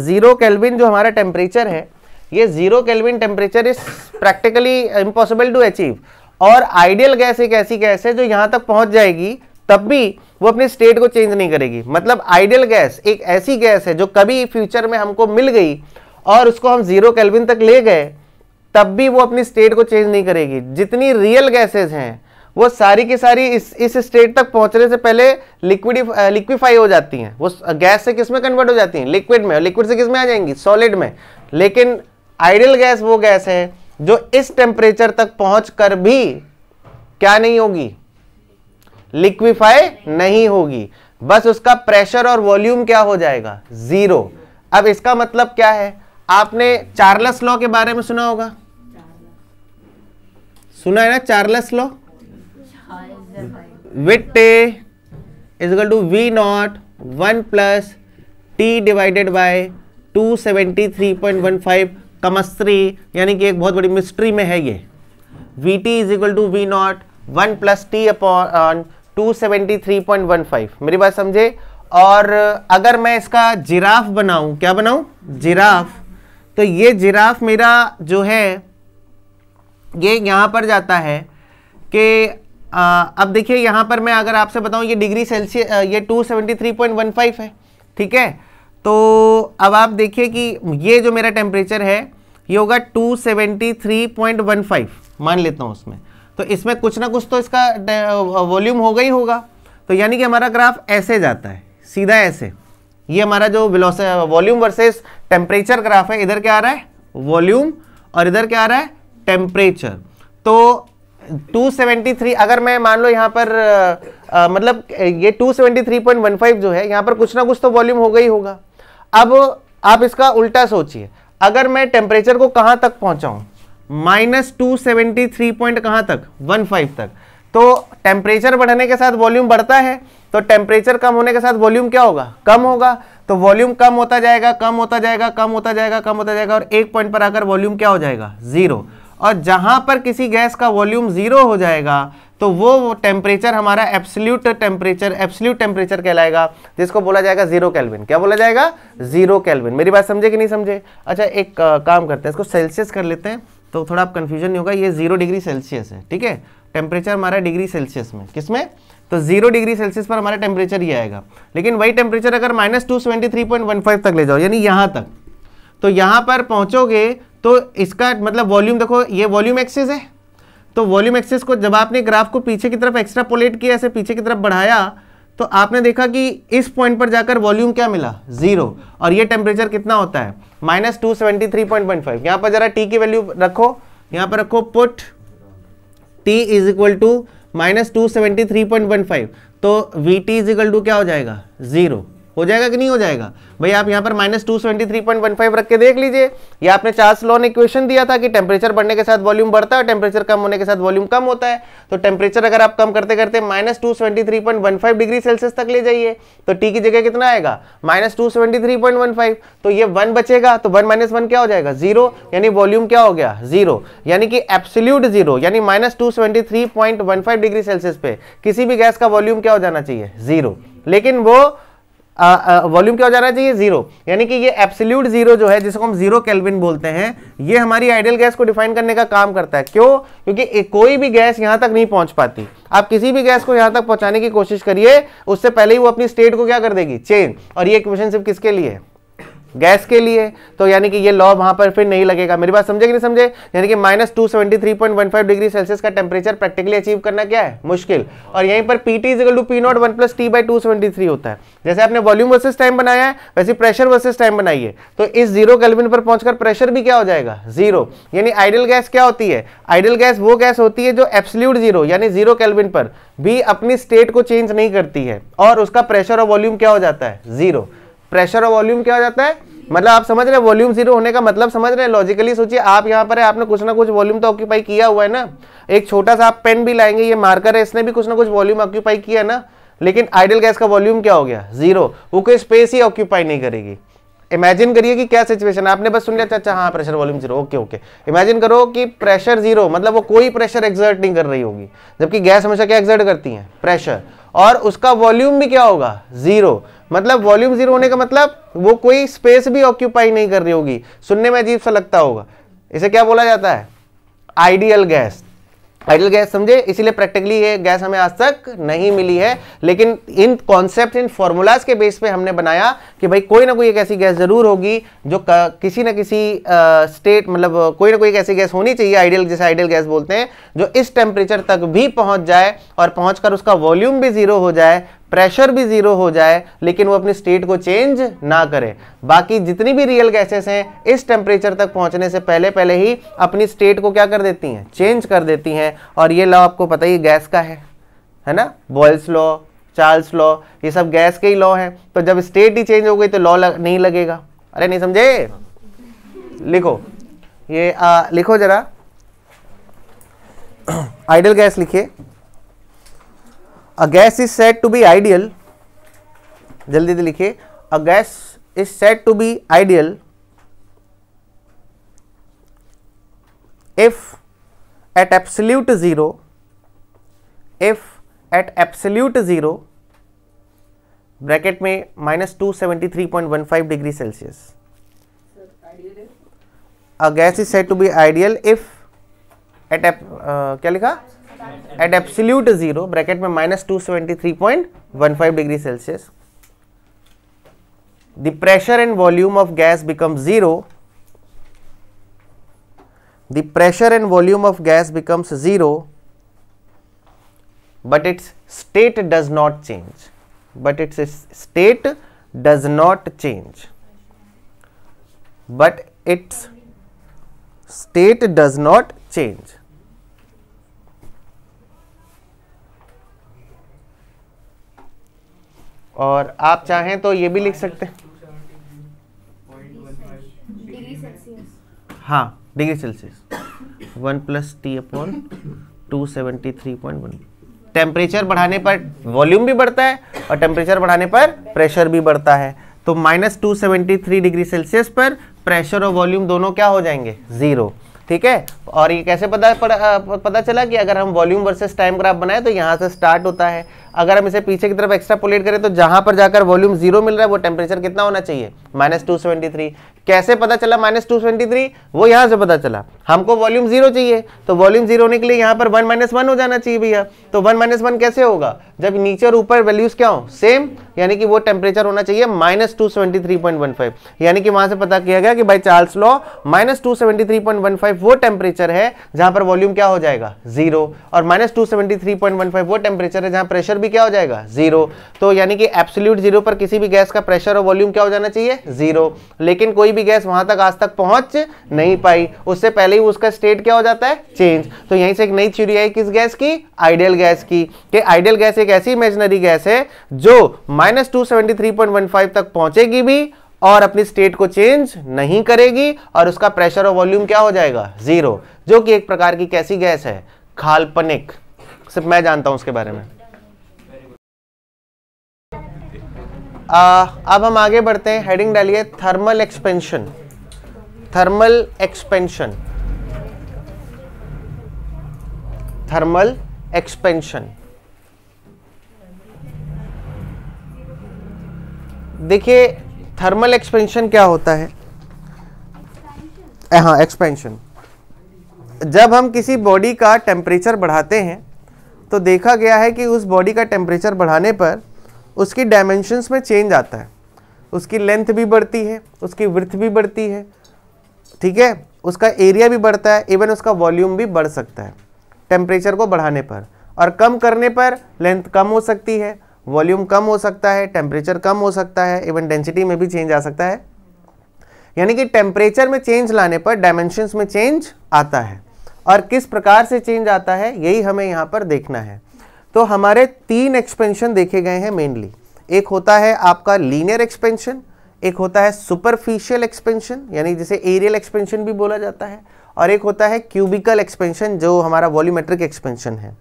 ज़ीरो कैलविन जो हमारा टेम्परेचर है ये zero kelvin temperature is practically impossible to achieve और आइडियल गैस एक ऐसी गैस है जो यहाँ तक पहुँच जाएगी तब भी वो अपने स्टेट को चेंज नहीं करेगी मतलब आइडियल गैस एक ऐसी गैस है जो कभी फ्यूचर में हमको मिल गई और उसको हम ज़ीरो कैलविन तक ले गए तब भी वो अपनी स्टेट को चेंज नहीं करेगी जितनी रियल गैसेज हैं वो सारी की सारी इस इस स्टेट तक पहुंचने से पहले लिक्विड लिक्विफाई हो जाती हैं वो गैस से किस में कन्वर्ट हो जाती हैं लिक्विड में और लिक्विड से किस में आ जाएंगी सॉलिड में लेकिन आइडियल गैस वो गैस है जो इस टेम्परेचर तक पहुंच कर भी क्या नहीं होगी लिक्विफाई नहीं होगी बस उसका प्रेशर और वॉल्यूम क्या हो जाएगा ज़ीरो अब इसका मतलब क्या है आपने चार्लस लॉ के बारे में सुना होगा सुना है ना Charles law V T is equal to V not one plus T divided by 273.15 कमस्त्री यानी कि एक बहुत बड़ी मिस्ट्री में है ये V T is equal to V not one plus T upon two seventy three point one five मेरी बात समझे और अगर मैं इसका जिराफ बनाऊं क्या बनाऊं जिराफ तो ये जिराफ मेरा जो है ये यहाँ पर जाता है कि अब देखिए यहाँ पर मैं अगर आपसे बताऊँ ये डिग्री सेल्सियस ये 273.15 है ठीक है तो अब आप देखिए कि ये जो मेरा टेम्परेचर है ये होगा 273.15 मान लेता हूँ उसमें तो इसमें कुछ ना कुछ तो इसका वॉल्यूम होगा ही होगा तो यानी कि हमारा ग्राफ ऐसे जाता है सीधा ऐसे ये हमारा जो वॉल्यूम वर्सेस टेम्परेचर ग्राफ है इधर क्या आ रहा है वॉल्यूम और इधर क्या आ रहा है टेम्परेचर तो 273 अगर मैं मान लो यहाँ पर आ, मतलब ये 273.15 जो है यहाँ पर कुछ ना कुछ तो वॉल्यूम हो ही होगा अब आप इसका उल्टा सोचिए अगर मैं टेम्परेचर को कहाँ तक पहुँचाऊँ minus two seventy three point कहाँ तक वन फाइव तक तो टेम्परेचर बढ़ने के साथ वॉल्यूम बढ़ता है तो टेम्परेचर कम होने के साथ वॉल्यूम क्या होगा कम होगा तो वॉल्यूम कम होता जाएगा कम होता जाएगा कम होता जाएगा कम होता जाएगा और एक पॉइंट पर आकर वॉल्यूम क्या हो जाएगा ज़ीरो और जहां पर किसी गैस का वॉल्यूम ज़ीरो हो जाएगा तो वो टेम्परेचर हमारा एब्सल्यूट टेम्परेचर एब्सल्यूट टेम्परेचर कहलाएगा जिसको बोला जाएगा जीरो कैलविन क्या बोला जाएगा जीरो कैलविन मेरी बात समझे कि नहीं समझे अच्छा एक काम करते हैं इसको सेल्सियस कर लेते हैं तो थोड़ा आप कन्फ्यूजन नहीं होगा ये जीरो डिग्री सेल्सियस है ठीक है टेम्परेचर हमारा डिग्री सेल्सियस में किसमें तो जीरो डिग्री सेल्सियस पर हमारा टेम्परेचर ये आएगा लेकिन वही टेम्परेचर अगर minus two seventy three point one five तक ले जाओ यानी यहाँ तक तो यहाँ पर पहुँचोगे तो इसका मतलब वॉल्यूम देखो ये वॉल्यूम एक्सेस है तो वॉल्यूम एक्सेस को जब आपने ग्राफ को पीछे की तरफ एक्स्ट्रापोलेट किया ऐसे पीछे की तरफ बढ़ाया तो आपने देखा कि इस पॉइंट पर जाकर वॉल्यूम क्या मिला ज़ीरो और ये टेम्परेचर कितना होता है minus two seventy three point one five यहां पर जरा टी की वैल्यू रखो यहां पर रखो put T is equal to minus two seventy three point one five तो V T is equal to क्या हो जाएगा जीरो हो जाएगा कि नहीं हो जाएगा भाई आप यहाँ पर minus two seventy three point one five रख के देख लीजिए या आपने चार्ज लॉ ने क्वेश्चन दिया था कि टेम्परेचर बढ़ने के साथ वॉल्यूम बढ़ता है टेम्परेचर कम होने के साथ वॉल्यूम कम होता है तो टेम्परेचर अगर आप कम करते करते minus two seventy three point one five degree Celsius तक ले जाइए तो टी की जगह कितना आएगा minus two seventy three point one five तो ये वन बचेगा तो वन माइनस वन क्या हो जाएगा जीरो यानी वॉल्यूम क्या हो गया जीरो यानी कि एब्सोल्यूट जीरो यानी minus two seventy three point one five degree Celsius पे किसी भी गैस का वॉल्यूम क्या हो जाना चाहिए जीरो लेकिन वो वॉल्यूम क्या हो जा जाना चाहिए जीरो यानी कि ये एप्सल्यूट जीरो जो है जिसको हम जीरो कैलविन बोलते हैं ये हमारी आइडियल गैस को डिफाइन करने का काम करता है क्यों क्योंकि कोई भी गैस यहाँ तक नहीं पहुँच पाती आप किसी भी गैस को यहाँ तक पहुँचाने की कोशिश करिए उससे पहले ही वो अपनी स्टेट को क्या कर देगी चेंज और ये क्वेश्चन सिर्फ किसके लिए है गैस के लिए तो यानी कि ये लॉ वहां पर फिर नहीं लगेगा मेरी बात समझे कि नहीं समझे यानी कि minus two seventy three point one five degree Celsius का टेम्परेचर प्रैक्टिकली अचीव करना क्या है मुश्किल और यहीं पर P T to P naught one plus T by two seventy three होता है जैसे आपने वॉल्यूम वर्सेस टाइम बनाया है वैसे प्रेशर वर्सेस टाइम बनाइए तो इस जीरो कैलविन पर पहुंचकर प्रेशर भी क्या हो जाएगा जीरो यानी आइडल गैस क्या होती है आइडियल गैस वो गैस होती है जो एप्सल्यूट जीरो यानी जीरो कैलविन पर भी अपनी स्टेट को चेंज नहीं करती है और उसका प्रेशर और वॉल्यूम क्या हो जाता है जीरो प्रेशर और वॉल्यूम क्या हो जाता है मतलब आप समझ रहे हैं वॉल्यूम जीरो होने का मतलब समझ रहे हैं लॉजिकली सोचिए आप यहाँ पर है आपने कुछ ना कुछ वॉल्यूम तो ऑक्यूपाई किया हुआ है ना एक छोटा सा आप पेन भी लाएंगे ये मार्कर है इसने भी कुछ ना कुछ वॉल्यूम ऑक्यूपाई किया ना लेकिन आइडल गैस का वॉल्यूम क्या हो गया जीरो वो कोई स्पेस ही ऑक्यूपाई नहीं करेगी इमेजिन करिए कि क्या सिचुएशन है आपने बस सुन लिया अच्छा अच्छा हाँ pressure volume zero okay okay imagine करो कि प्रेशर जीरो मतलब वो कोई प्रेशर एग्जर्ट नहीं कर रही होगी जबकि गैस हमेशा क्या एक्सर्ट करती है प्रेशर और उसका वॉल्यूम भी क्या होगा जीरो मतलब वॉल्यूम जीरो होने का मतलब वो कोई स्पेस भी ऑक्यूपाई नहीं कर रही होगी सुनने में अजीब सा लगता होगा इसे क्या बोला जाता है आइडियल गैस आइडियल गैस समझे इसीलिए प्रैक्टिकली ये गैस हमें आज तक नहीं मिली है लेकिन इन कॉन्सेप्ट इन फॉर्मूलाज के बेस पे हमने बनाया कि भाई कोई ना कोई एक ऐसी गैस जरूर होगी जो किसी ना किसी स्टेट मतलब कोई ना कोई एक ऐसी गैस होनी चाहिए आइडियल जैसे आइडियल गैस बोलते हैं जो इस टेम्परेचर तक भी पहुंच जाए और पहुंचकर उसका वॉल्यूम भी जीरो हो जाए प्रेशर भी जीरो हो जाए लेकिन वो अपनी स्टेट को चेंज ना करे बाकी जितनी भी रियल गैसेस हैं इस टेम्परेचर तक पहुंचने से पहले पहले ही अपनी स्टेट को क्या कर देती हैं चेंज कर देती हैं और ये लॉ आपको पता ही गैस का है है ना बॉयल्स लॉ चार्ल्स लॉ ये सब गैस के ही लॉ हैं तो जब स्टेट ही चेंज हो गई तो लॉ लग, नहीं लगेगा अरे नहीं समझे लिखो ये आ, लिखो जरा आइडल गैस लिखिए a gas is set to be ideal जल्दी से लिखिए a gas is set to be ideal if at absolute zero if at absolute zero bracket में minus two seventy three point one five degree Celsius a gas is set to be ideal if at क्या लिखा At absolute zero, bracket में minus two seventy three point one five degree Celsius. the pressure and volume of gas becomes zero the pressure and volume of gas becomes zero but its state does not change but its state does not change but its state does not change और आप चाहें तो ये भी लिख सकते हैं हाँ degree Celsius one plus T upon two seventy three point one temperature बढ़ाने पर वॉल्यूम भी बढ़ता है और टेम्परेचर बढ़ाने पर प्रेशर भी बढ़ता है तो minus two seventy three degree Celsius पर प्रेशर और वॉल्यूम दोनों क्या हो जाएंगे ज़ीरो ठीक है और ये कैसे पता पता चला कि अगर हम वॉल्यूम वर्सेस टाइम ग्राफ बनाए तो यहाँ से स्टार्ट होता है अगर हम इसे पीछे की तरफ पोलेट करें तो जहां पर जाकर वॉल्यूम जीरो मिल रहा है वो टेम्परेचर कितना होना चाहिए माइनस टू सेवेंटी थ्री कैसे पता चला माइनस टू सेवेंटी थ्री वो यहाँ से पता चला हमको वॉल्यूम जीरो चाहिए तो वॉल्यूम जीरो होने के लिए यहाँ पर वन माइनस वन हो जाना चाहिए भैया तो वन माइनस वन कैसे होगा जब नीचे और ऊपर वैल्यूज क्या हो सेम यानी कि वो टेम्परेचर होना चाहिए minus two seventy three point one five यानी कि वहां से पता किया गया कि by Charles law minus two seventy three point one five वो टेम्परेचर है जहां पर वॉल्यूम क्या हो जाएगा जीरो और minus two seventy three point one five वो टेम्परेचर है जहां प्रेशर भी क्या हो जाएगा जीरो तो यानी कि एब्सोल्यूट जीरो पर किसी भी गैस का प्रेशर और वॉल्यूम क्या हो जाना चाहिए जीरो लेकिन कोई भी गैस वहां तक आज तक पहुंच नहीं पाई उससे पहले ही उसका स्टेट क्या हो जाता है चेंज तो यहीं से एक नई थ्यूरी आई किस गैस की आइडियल गैस की कि आइडियल गैस एक ऐसी इमेजनरी गैस है जो माइनस तक पहुंचेगी भी और अपनी स्टेट को चेंज नहीं करेगी और उसका प्रेशर और वॉल्यूम क्या हो जाएगा जीरो जो कि एक प्रकार की कैसी गैस है खालपनिक सिर्फ मैं जानता हूं उसके बारे में Uh, अब हम आगे बढ़ते हैं हेडिंग डालिए thermal expansion thermal expansion thermal expansion देखिए थर्मल एक्सपेंशन क्या होता है हाँ एक्सपेंशन जब हम किसी बॉडी का टेम्परेचर बढ़ाते हैं तो देखा गया है कि उस बॉडी का टेम्परेचर बढ़ाने पर उसकी डायमेंशंस में चेंज आता है उसकी लेंथ भी बढ़ती है उसकी वृथ भी बढ़ती है ठीक है उसका एरिया भी बढ़ता है इवन उसका वॉल्यूम भी बढ़ सकता है टेम्परेचर को बढ़ाने पर और कम करने पर लेंथ कम हो सकती है वॉल्यूम कम हो सकता है टेम्परेचर कम हो सकता है इवन डेंसिटी में भी चेंज आ सकता है यानी कि टेम्परेचर में चेंज लाने पर डायमेंशंस में चेंज आता है और किस प्रकार से चेंज आता है यही हमें यहाँ पर देखना है तो हमारे तीन एक्सपेंशन देखे गए हैं मेनली एक होता है आपका लीनियर एक्सपेंशन एक होता है सुपरफिशियल एक्सपेंशन यानी जिसे एरियल एक्सपेंशन भी बोला जाता है और एक होता है क्यूबिकल एक्सपेंशन जो हमारा वॉल्यूमेट्रिक एक्सपेंशन है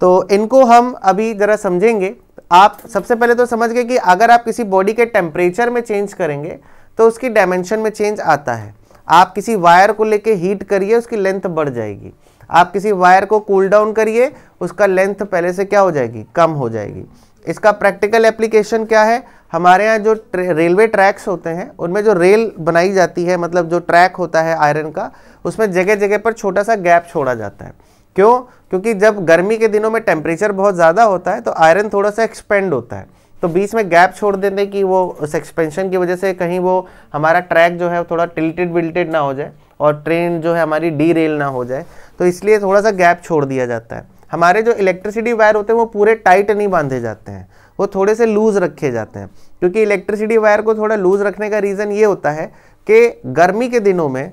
तो इनको हम अभी ज़रा समझेंगे आप सबसे पहले तो समझ गए कि अगर आप किसी बॉडी के टेम्परेचर में चेंज करेंगे तो उसकी डायमेंशन में चेंज आता है आप किसी वायर को लेके हीट करिए उसकी लेंथ बढ़ जाएगी आप किसी वायर को कूल डाउन करिए उसका लेंथ पहले से क्या हो जाएगी कम हो जाएगी इसका प्रैक्टिकल एप्लीकेशन क्या है हमारे यहाँ जो रेलवे ट्रैक्स होते हैं उनमें जो रेल बनाई जाती है मतलब जो ट्रैक होता है आयरन का उसमें जगह जगह पर छोटा सा गैप छोड़ा जाता है क्यों क्योंकि जब गर्मी के दिनों में टेम्परेचर बहुत ज़्यादा होता है तो आयरन थोड़ा सा एक्सपेंड होता है तो बीच में गैप छोड़ हैं कि वो उस एक्सपेंशन की वजह से कहीं वो हमारा ट्रैक जो है थोड़ा टिल्टेड विल्टेड ना हो जाए और ट्रेन जो है हमारी डी रेल ना हो जाए तो इसलिए थोड़ा सा गैप छोड़ दिया जाता है हमारे जो इलेक्ट्रिसिटी वायर होते हैं वो पूरे टाइट नहीं बांधे जाते हैं वो थोड़े से लूज़ रखे जाते हैं क्योंकि इलेक्ट्रिसिटी वायर को थोड़ा लूज़ रखने का रीज़न ये होता है कि गर्मी के दिनों में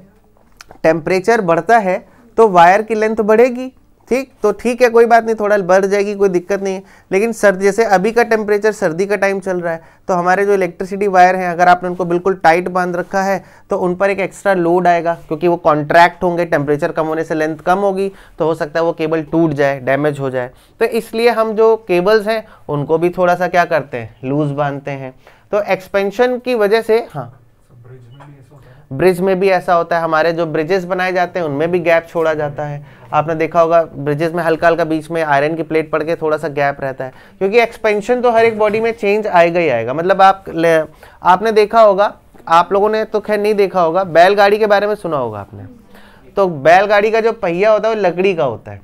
टेम्परेचर बढ़ता है तो वायर की लेंथ बढ़ेगी ठीक तो ठीक है कोई बात नहीं थोड़ा बढ़ जाएगी कोई दिक्कत नहीं है लेकिन सर्द जैसे अभी का टेम्परेचर सर्दी का टाइम चल रहा है तो हमारे जो इलेक्ट्रिसिटी वायर हैं अगर आपने उनको बिल्कुल टाइट बांध रखा है तो उन पर एक एक्स्ट्रा लोड आएगा क्योंकि वो कॉन्ट्रैक्ट होंगे टेम्परेचर कम होने से लेंथ कम होगी तो हो सकता है वो केबल टूट जाए डैमेज हो जाए तो इसलिए हम जो केबल्स हैं उनको भी थोड़ा सा क्या करते हैं लूज बांधते हैं तो एक्सपेंशन की वजह से हाँ ब्रिज में भी ऐसा होता है हमारे जो ब्रिजेस बनाए जाते हैं उनमें भी गैप छोड़ा जाता है आपने देखा होगा ब्रिजेस में हल्का हल्का बीच में आयरन की प्लेट पड़ के थोड़ा सा गैप रहता है क्योंकि एक्सपेंशन तो हर एक बॉडी में चेंज आएगा ही आएगा मतलब आप आपने देखा होगा आप लोगों ने तो खैर नहीं देखा होगा बैलगाड़ी के बारे में सुना होगा आपने तो बैलगाड़ी का जो पहिया होता है वो लकड़ी का होता है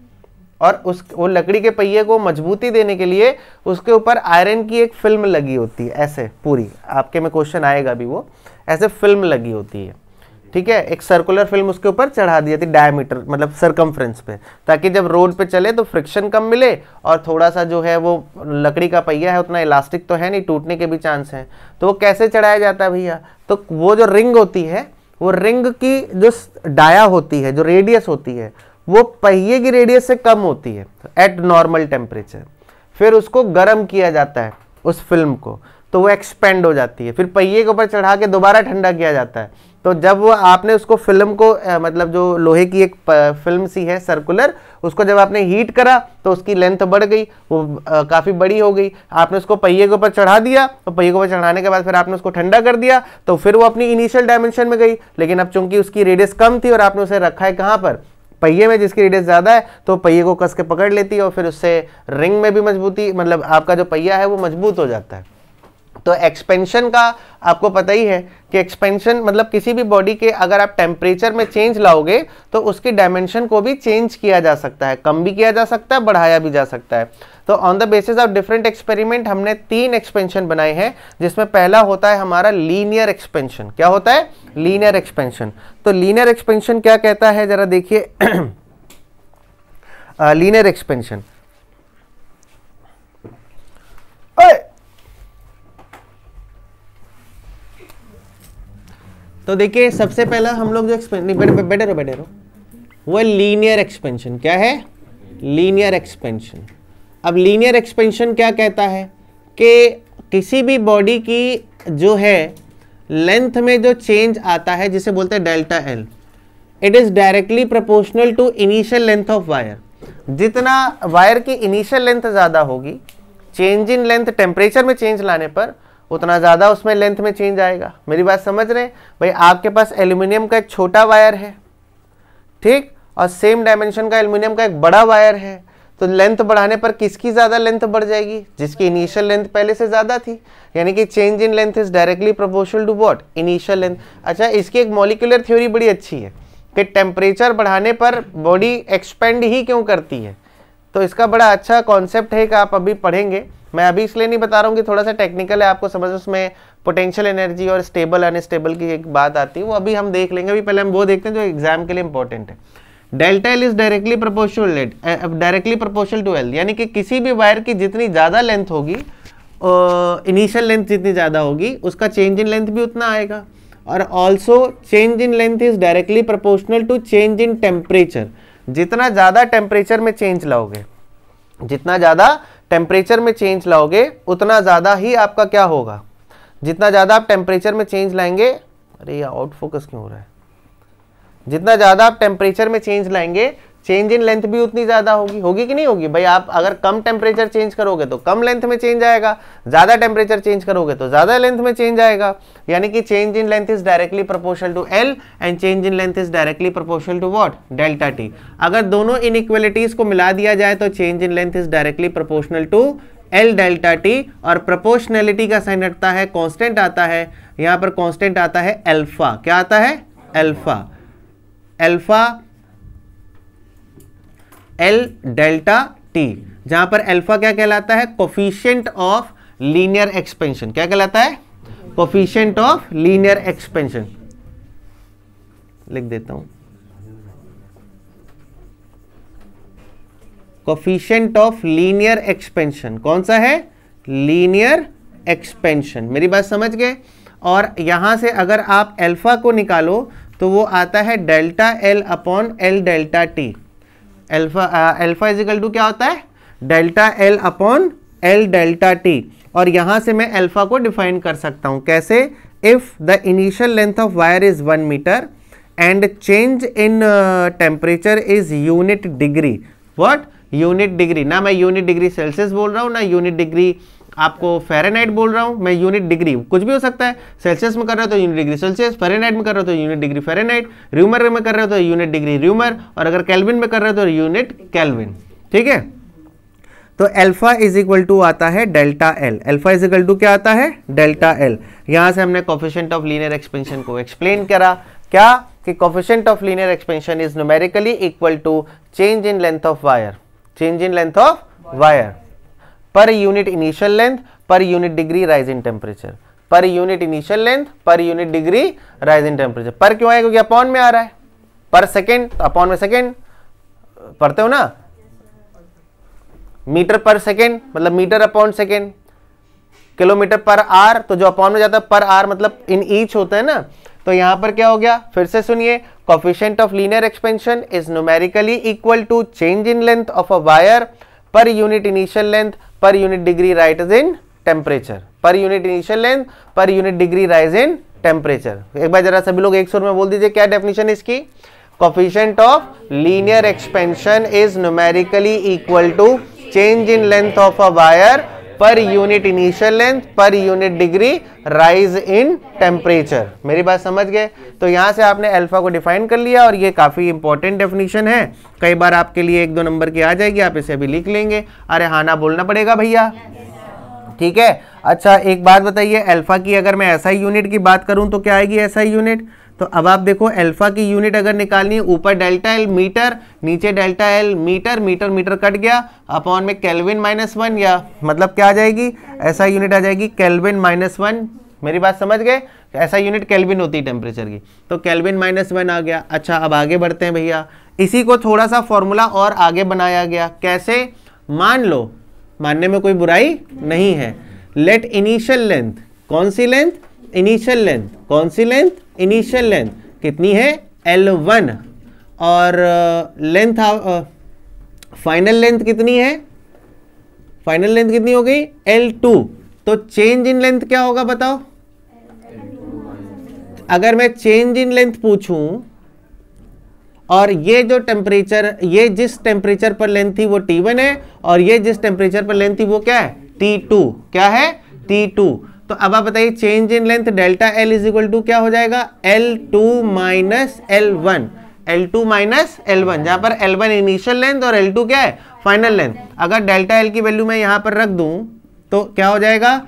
और उस वो लकड़ी के पहिए को मजबूती देने के लिए उसके ऊपर आयरन की एक फिल्म लगी होती है ऐसे पूरी आपके में क्वेश्चन आएगा भी वो ऐसे फिल्म लगी होती है ठीक है एक सर्कुलर फिल्म उसके ऊपर चढ़ा दी जाती है डायमीटर मतलब सरकमफ्रेंस पे ताकि जब रोड पे चले तो फ्रिक्शन कम मिले और थोड़ा सा जो है वो लकड़ी का पहिया है उतना इलास्टिक तो है नहीं टूटने के भी चांस हैं तो वो कैसे चढ़ाया जाता है भैया तो वो जो रिंग होती है वो रिंग की जो डाया होती है जो रेडियस होती है वो पहिए की रेडियस से कम होती है एट नॉर्मल टेम्परेचर फिर उसको गर्म किया जाता है उस फिल्म को तो वो एक्सपेंड हो जाती है फिर पहिए के ऊपर चढ़ा के दोबारा ठंडा किया जाता है तो जब आपने उसको फिल्म को मतलब जो लोहे की एक फिल्म सी है सर्कुलर उसको जब आपने हीट करा तो उसकी लेंथ बढ़ गई वो काफ़ी बड़ी हो गई आपने उसको पहिए के ऊपर चढ़ा दिया तो पहिए के ऊपर चढ़ाने के बाद फिर आपने उसको ठंडा कर दिया तो फिर वो अपनी इनिशियल डायमेंशन में गई लेकिन अब चूंकि उसकी रेडियस कम थी और आपने उसे रखा है कहाँ पर पहिए में जिसकी रेडियस ज़्यादा है तो पहिए को कस के पकड़ लेती है और फिर उससे रिंग में भी मजबूती मतलब आपका जो पहिया है वो मजबूत हो जाता है तो एक्सपेंशन का आपको पता ही है कि एक्सपेंशन मतलब किसी भी बॉडी के अगर आप टेम्परेचर में चेंज लाओगे तो उसकी डायमेंशन को भी चेंज किया जा सकता है कम भी किया जा सकता है बढ़ाया भी जा सकता है तो on the basis of different experiment हमने तीन एक्सपेंशन बनाए हैं जिसमें पहला होता है हमारा लीनियर एक्सपेंशन क्या होता है लीनियर एक्सपेंशन तो लीनियर एक्सपेंशन क्या कहता है ज़रा देखिए लीनियर एक्सपेंशन तो देखिए सबसे पहला हम लोग जो एक्सपेंशन बैठे बैठे रहो बैठे वो है लीनियर एक्सपेंशन क्या है लीनियर एक्सपेंशन अब लीनियर एक्सपेंशन क्या कहता है कि किसी भी बॉडी की जो है लेंथ में जो चेंज आता है जिसे बोलते हैं delta L it is directly proportional to initial length of wire जितना वायर की इनिशियल लेंथ ज़्यादा होगी चेंज इन लेंथ टेम्परेचर में चेंज लाने पर उतना ज़्यादा उसमें लेंथ में चेंज आएगा मेरी बात समझ रहे हैं भाई आपके पास एल्यूमिनियम का एक छोटा वायर है ठीक और सेम डायमेंशन का एल्यूमिनियम का एक बड़ा वायर है तो लेंथ बढ़ाने पर किसकी ज़्यादा लेंथ बढ़ जाएगी जिसकी इनिशियल लेंथ पहले से ज़्यादा थी यानी कि change in length is directly proportional to what initial length अच्छा इसकी एक मोलिकुलर थ्योरी बड़ी अच्छी है कि टेम्परेचर बढ़ाने पर बॉडी एक्सपेंड ही क्यों करती है तो इसका बड़ा अच्छा कॉन्सेप्ट है कि आप अभी पढ़ेंगे मैं अभी इसलिए नहीं बता रहा हूँ कि थोड़ा सा टेक्निकल है आपको समझ उसमें पोटेंशियल एनर्जी और स्टेबल अनस्टेबल की एक बात आती है वो अभी हम देख लेंगे अभी पहले हम वो देखते हैं जो एग्जाम के लिए इंपॉर्टेंट है delta L is directly proportional directly proportional to L यानी कि किसी भी वायर की जितनी ज़्यादा लेंथ होगी इनिशियल लेंथ जितनी ज़्यादा होगी उसका चेंज इन लेंथ भी उतना आएगा और also change in length is directly proportional to change in temperature जितना ज़्यादा टेम्परेचर में चेंज लाओगे जितना ज़्यादा टेम्परेचर में चेंज लाओगे उतना ज़्यादा ही आपका क्या होगा जितना ज़्यादा आप टेम्परेचर में चेंज लाएंगे अरे ये आउट फोकस क्यों हो रहा है जितना ज़्यादा आप टेम्परेचर में चेंज लाएंगे चेंज इन लेंथ भी उतनी ज़्यादा होगी होगी कि नहीं होगी भाई आप अगर कम टेम्परेचर चेंज करोगे तो कम लेंथ में चेंज आएगा ज़्यादा टेम्परेचर चेंज करोगे तो ज़्यादा लेंथ में चेंज आएगा यानी कि change in length is directly proportional to L and change in length is directly proportional to what delta T अगर दोनों इनइक्वलिटीज़ को मिला दिया जाए तो change in length is directly proportional to L delta T और प्रपोर्शनैलिटी का sign रखता है कॉन्स्टेंट आता है यहाँ पर कॉन्स्टेंट आता है एल्फा क्या आता है alpha alpha L delta T जहां पर अल्फा क्या कहलाता है कोफिशियंट ऑफ लीनियर एक्सपेंशन क्या कहलाता है कोफिशियंट ऑफ लीनियर एक्सपेंशन लिख देता हूं कोफिशियंट ऑफ लीनियर एक्सपेंशन कौन सा है लीनियर एक्सपेंशन मेरी बात समझ गए और यहां से अगर आप अल्फा को निकालो तो वो आता है delta L upon L delta T alpha alpha equal to क्या होता है delta L upon L delta T और यहाँ से मैं अल्फा को डिफाइन कर सकता हूँ कैसे if the initial length of wire is one metre and change in temperature is unit degree what unit degree ना मैं यूनिट डिग्री सेल्सियस बोल रहा हूँ ना यूनिट डिग्री आपको फेरेनाइट बोल रहा हूँ मैं यूनिट डिग्री कुछ भी हो सकता है सेल्सियस में कर रहा हो तो यूनिट डिग्री सेल्सियस फेरेनाइट में कर रहा हो तो यूनिट डिग्री फेरेनाइट र्यूमर में कर रहे हो तो यूनिट डिग्री र्यूमर और अगर कैलविन में कर रहे हो तो यूनिट कैलविन तो तो ठीक है तो अल्फा इज इक्वल टू आता है delta L alpha is equal to क्या आता है डेल्टा एल यहां से हमने कॉफिशेंट ऑफ लीनियर एक्सपेंशन को एक्सप्लेन करा क्या कि coefficient of linear expansion is numerically equal to change in length of wire change in length of wire per unit initial length per unit degree rise in temperature per unit initial length per unit degree rise in temperature per क्यों आया क्योंकि upon में आ रहा है पर second तो upon में second पढ़ते हो ना मीटर पर सेकेंड मतलब metre upon second kilometre per hour तो जो अपॉन में जाता है पर आर मतलब इन ईच होता है ना तो यहां पर क्या हो गया फिर से सुनिए coefficient of linear expansion is numerically equal to change in length of a wire per unit initial length per unit degree right in temperature per unit initial length per unit degree rise in temperature एक बार जरा सभी लोग एक सौ में बोल दीजिए क्या डेफिनेशन इसकी coefficient of linear expansion is numerically equal to change in length of a wire per unit initial length per unit degree rise in temperature मेरी बात समझ गए तो यहाँ से आपने अल्फा को डिफाइन कर लिया और ये काफ़ी इंपॉर्टेंट डेफिनेशन है कई बार आपके लिए एक दो नंबर की आ जाएगी आप इसे भी लिख लेंगे अरे हाना बोलना पड़ेगा भैया ठीक है अच्छा एक बात बताइए अल्फा की अगर मैं ऐसा यूनिट की बात करूँ तो क्या आएगी ऐसा यूनिट तो अब आप देखो अल्फा की यूनिट अगर निकालनी है ऊपर डेल्टा एल मीटर नीचे delta L metre metre metre cut गया अपॉन में कैलविन माइनस वन या मतलब क्या आ जाएगी ऐसा यूनिट आ जाएगी कैलविन माइनस वन मेरी बात समझ गए ऐसा यूनिट कैलविन होती है टेम्परेचर की तो कैलविन माइनस वन आ गया अच्छा अब आगे बढ़ते हैं भैया इसी को थोड़ा सा फॉर्मूला और आगे बनाया गया कैसे मान लो मानने में कोई बुराई नहीं है लेट इनिशियल लेंथ कौन सी लेंथ इनिशियल लेंथ कौन सी लेंथ इनिशियल लेंथ कितनी है एल वन और लेंथ फाइनल लेंथ कितनी है फाइनल लेंथ कितनी हो गई एल टू तो चेंज इन लेंथ क्या होगा बताओ अगर मैं चेंज इन लेंथ पूछूं और ये जो टेम्परेचर ये जिस टेम्परेचर पर लेंथ थी वो T1 है और ये जिस टेम्परेचर पर लेंथ थी वो क्या है T2 क्या है T2 तो अब आप बताइए change in length delta L is equal to क्या हो जाएगा L two minus L one L two minus L one जहां पर एल वन इनिशियल लेंथ और एल टू क्या है फाइनल लेंथ अगर डेल्टा एल की वैल्यू मैं यहां पर रख दूँ तो क्या हो जाएगा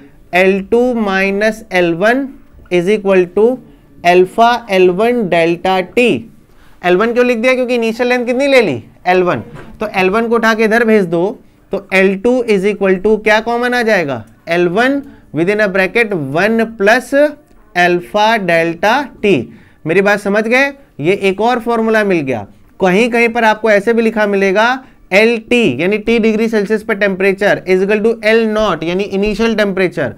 L two minus L one is equal to alpha L one delta T L one क्यों लिख दिया क्योंकि इनिशियल लेंथ कितनी ले ली एल वन तो एल वन को उठा के इधर भेज दो तो L two is equal to क्या कॉमन आ जाएगा L one within a bracket one plus alpha delta T मेरी बात समझ गए ये एक और फॉर्मूला मिल गया कहीं कहीं पर आपको ऐसे भी लिखा मिलेगा एल टी यानी टी डिग्री सेल्सियस पर temperature is equal to L naught यानी initial temperature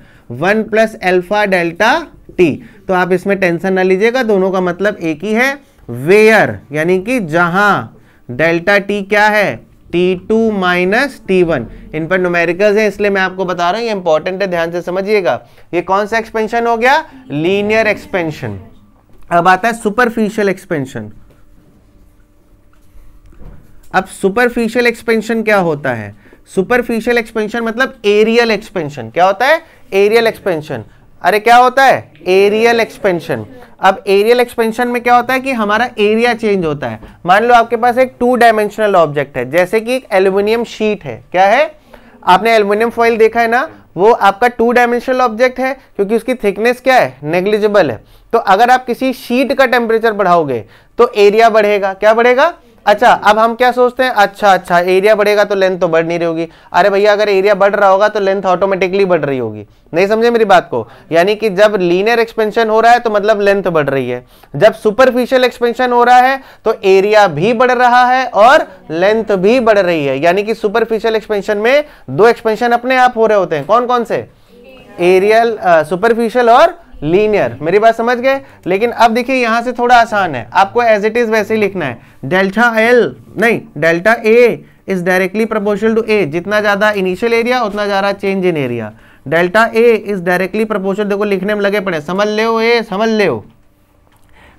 one plus alpha delta T तो आप इसमें टेंशन ना लीजिएगा दोनों का मतलब एक ही है वेयर यानी कि जहां डेल्टा टी क्या है T two minus T one इन पर न्यूमेरिकल्स हैं इसलिए मैं आपको बता रहा हूँ ये इंपॉर्टेंट है ध्यान से समझिएगा ये कौन सा एक्सपेंशन हो गया लीनियर एक्सपेंशन अब आता है सुपरफिशियल एक्सपेंशन अब सुपरफिशियल एक्सपेंशन क्या होता है सुपरफिशियल एक्सपेंशन मतलब एरियल एक्सपेंशन क्या होता है एरियल एक्सपेंशन अरे क्या होता है एरियल एक्सपेंशन अब एरियल एक्सपेंशन में क्या होता है कि हमारा एरिया चेंज होता है मान लो आपके पास एक टू डायमेंशनल ऑब्जेक्ट है जैसे कि एक एल्यूमिनियम शीट है क्या है आपने एल्यूमिनियम फॉइल देखा है ना वो आपका टू डायमेंशनल ऑब्जेक्ट है क्योंकि उसकी थिकनेस क्या है नेग्लिजिबल है तो अगर आप किसी शीट का टेम्परेचर बढ़ाओगे तो एरिया बढ़ेगा क्या बढ़ेगा अच्छा अब हम क्या सोचते हैं अच्छा अच्छा एरिया बढ़ेगा तो लेंथ तो बढ़ नहीं रही होगी अरे भैया अगर एरिया बढ़ रहा होगा तो लेंथ ऑटोमेटिकली बढ़ रही होगी नहीं समझे मेरी बात को यानी कि जब लीनियर एक्सपेंशन हो रहा है तो मतलब लेंथ बढ़ रही है जब सुपरफिशियल एक्सपेंशन हो रहा है तो एरिया भी बढ़ रहा है और लेंथ भी बढ़ रही है यानी कि सुपरफिशियल एक्सपेंशन में दो एक्सपेंशन अपने आप हो रहे होते हैं कौन कौन से एरियल सुपरफिशियल और लीनियर मेरी बात समझ गए लेकिन अब देखिए यहां से थोड़ा आसान है आपको एज इट इज वैसे ही लिखना है डेल्टा एल नहीं delta A is directly proportional to A जितना ज़्यादा इनिशियल एरिया उतना ज़्यादा change in area delta A is directly proportional देखो लिखने में लगे पड़े समझ ले समझ ले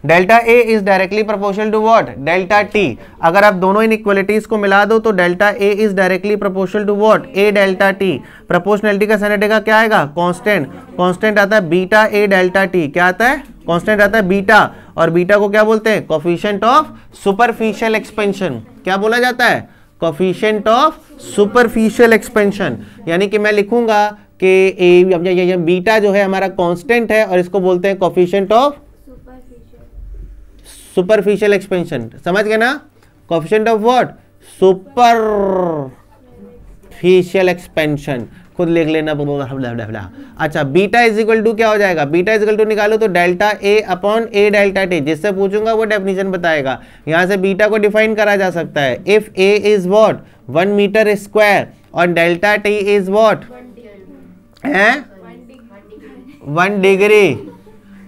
delta A is directly proportional to what delta T अगर आप दोनों इन इक्वलिटीज को मिला दो तो delta A is directly proportional to what A delta T proportionality का साइन क्या आएगा कांस्टेंट कांस्टेंट आता है बीटा ए डेल्टा टी क्या आता है कांस्टेंट आता है बीटा और बीटा को क्या बोलते हैं कॉफिशेंट ऑफ सुपरफिशियल एक्सपेंशन क्या बोला जाता है कॉफिशेंट ऑफ सुपरफिशियल एक्सपेंशन यानी कि मैं लिखूंगा कि ए बीटा जो है हमारा कांस्टेंट है और इसको बोलते हैं कॉफिशेंट ऑफ सुपरफिशियल एक्सपेंशन समझ गए ना coefficient of what superficial expansion खुद लिख लेना अच्छा बीटा इज इक्वल टू क्या हो जाएगा बीटा इज इक्वल टू निकालो तो delta A upon A delta T जिससे पूछूंगा वो डेफिनेशन बताएगा यहां से बीटा को डिफाइन करा जा सकता है if A is what one meter square और delta T is what one degree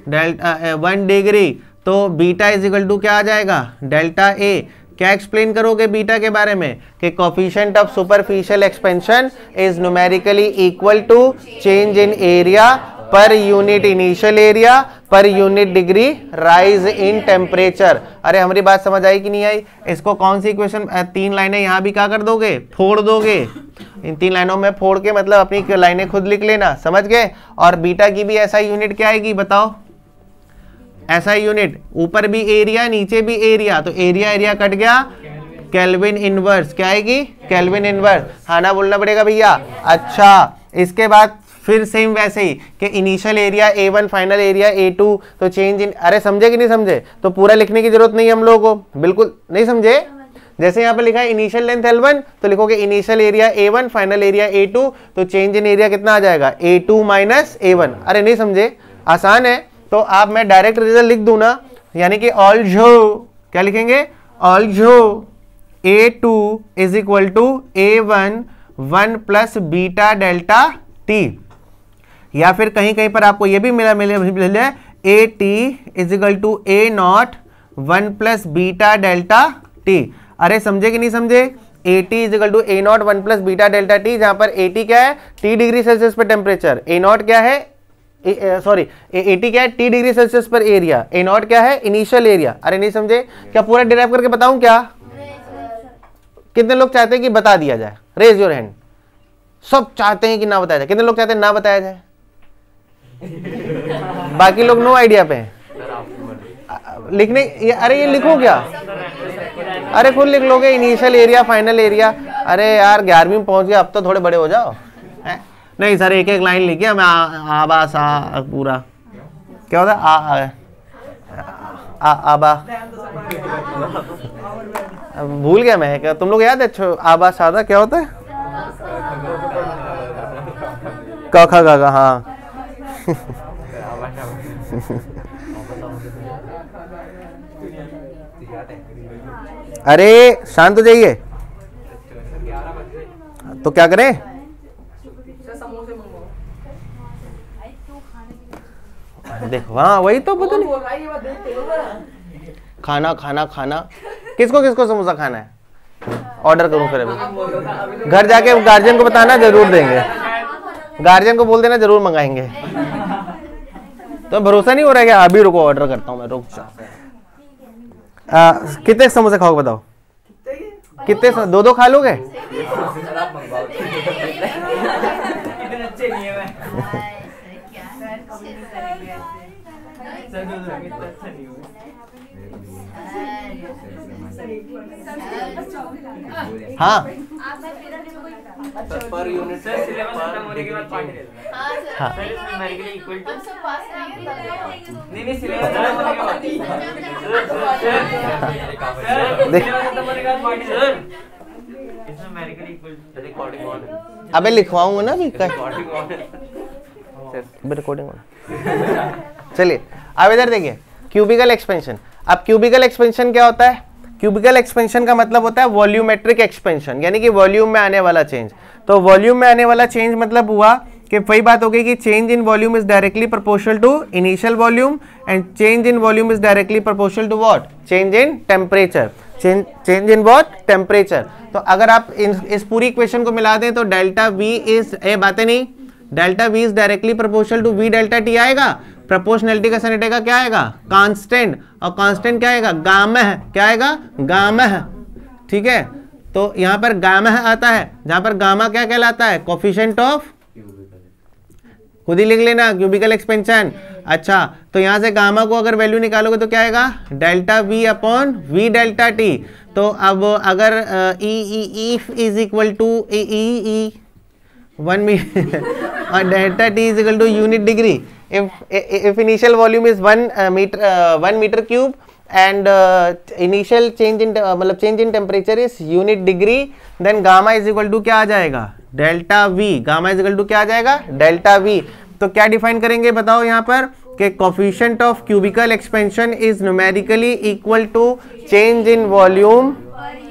delta one degree तो बीटा इज इक्वल टू क्या आ जाएगा डेल्टा ए क्या एक्सप्लेन करोगे बीटा के बारे में कि coefficient of superficial expansion is numerically equal to change in area per unit initial area per unit degree rise in temperature अरे हमारी बात समझ आई कि नहीं आई इसको कौन सी इक्वेशन तीन लाइनें यहाँ भी क्या कर दोगे फोड़ दोगे इन तीन लाइनों में फोड़ के मतलब अपनी लाइनें खुद लिख लेना समझ गए और बीटा की भी ऐसा यूनिट क्या आएगी बताओ ऐसा यूनिट ऊपर भी एरिया नीचे भी एरिया तो एरिया एरिया कट गया कैलविन इनवर्स क्या आएगी कैलविन इनवर्स हाँ ना बोलना पड़ेगा भैया अच्छा इसके बाद फिर सेम वैसे ही कि initial area A one final area A two तो चेंज इन अरे समझे कि नहीं समझे तो पूरा लिखने की जरूरत नहीं है हम लोगों को बिल्कुल नहीं समझे जैसे यहाँ पे लिखा है इनिशियल लेंथ एल वन तो लिखोगे initial area A one final area A two तो चेंज इन एरिया कितना आ जाएगा A two minus A one अरे नहीं समझे आसान है तो आप मैं डायरेक्ट रिजल्ट लिख दू ना यानी कि ऑल झो क्या लिखेंगे ऑल झो A two is equal to A one one plus beta delta T या फिर कहीं कहीं पर आपको यह भी मिला मिले A T is equal to A not one plus beta delta T अरे समझे कि नहीं समझे A T is equal to A not one plus beta delta T जहां पर ए टी क्या है टी डिग्री सेल्सियस पर टेम्परेचर ए नॉट क्या है सॉरी एटी क्या है टी डिग्री सेल्सियस पर एरिया ए नॉट क्या है इनिशियल एरिया अरे नहीं समझे क्या पूरा डिराइव करके बताऊं क्या कितने लोग चाहते हैं कि बता दिया जाए रेज योर हैंड सब चाहते हैं कि ना बताया जाए कितने लोग चाहते हैं ना बताया जाए बाकी लोग नो आइडिया पे हैं लिखने ये अरे ये लिखो क्या अरे खुद लिख लोगे इनिशियल एरिया फाइनल एरिया अरे यार ग्यारहवीं पहुंच गया अब तो थोड़े बड़े हो जाओ नहीं सर एक एक लाइन लिखिए मैं आबा सा पूरा क्या होता है आ आ, आ, आ आबा भूल गया मैं क्या तुम लोग याद है आबा सादा क्या होता है कख गा हाँ अरे शांत हो जाइए तो क्या करें देखो हाँ वही तो पता नहीं खाना खाना खाना किसको किसको समोसा खाना है ऑर्डर करूँ फिर अभी घर जाके गार्जियन को बताना जरूर देंगे गार्जियन को बोल देना जरूर मंगाएंगे तो भरोसा नहीं हो रहा है कि अभी रुको ऑर्डर करता हूँ मैं रुक जा कितने समोसे खाओगे बताओ कितने दो दो खा लोगे हाँ अच्छा, पर यूनिट से सिलेबस खत्म होने के बाद ले लेना हां सर मेरे के लिए इक्वल टू नहीं नहीं सिलेबस खत्म होने के बाद सिलेबस खत्म होने के बाद सर इसमें मेरे के लिए इक्वल रिकॉर्डिंग ऑन अबे लिखवाऊंगा ना भी recording on sir recording on चलिए अब इधर देखिए क्यूबिकल एक्सपेंशन अब क्यूबिकल एक्सपेंशन क्या होता है क्यूबिकल एक्सपेंशन का मतलब होता है वॉल्यूमेट्रिक एक्सपेंशन यानी कि वॉल्यूम में आने वाला चेंज तो वॉल्यूम में आने वाला चेंज मतलब हुआ कि वही बात हो गई कि change in volume is directly proportional to initial volume and change in volume is directly proportional to what change in temperature change in what temperature तो अगर आप इन, इस पूरी इक्वेशन को मिला दें तो डेल्टा वी इज ये बातें नहीं delta V is directly proportional to V delta T आएगा प्रपोर्शनैलिटी का सनिटेगा क्या आएगा कांस्टेंट और कांस्टेंट क्या आएगा गाम क्या आएगा गाम ठीक है तो यहां पर गामा आता है जहां पर गामा क्या कहलाता है कॉफिशेंट ऑफ खुद ही लिख लेना क्यूबिकल एक्सपेंशन अच्छा तो यहां से गामा को अगर वैल्यू निकालोगे तो क्या आएगा delta V upon V delta T तो अब अगर E E is equal to E E one मी और delta T is equal to unit degree if if initial volume is 1 uh, meter uh, 1 meter cube and uh, initial change in मतलब change in temperature is unit degree then gamma is equal to क्या आ जाएगा delta v gamma is equal to क्या आ जाएगा delta v तो क्या define करेंगे बताओ यहाँ पर कि coefficient of cubical expansion is numerically equal to change in volume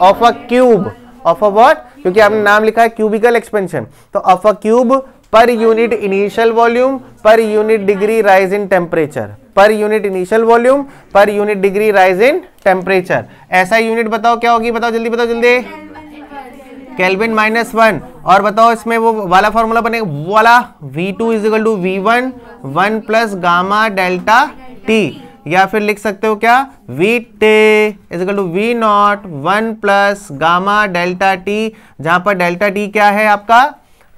of a cube of a what क्योंकि आपने नाम लिखा है cubical expansion तो of a cube per unit initial volume per unit degree rise in temperature per unit initial volume per unit degree rise in temperature ऐसा unit बताओ क्या होगी बताओ जल्दी बताओ जल्दी केल्विन माइनस वन और बताओ इसमें वो वाला फॉर्मूला बने वाला V two equal to V one one plus gamma delta T या फिर लिख सकते हो क्या V T equal to V not one plus gamma delta T जहां पर डेल्टा टी क्या है आपका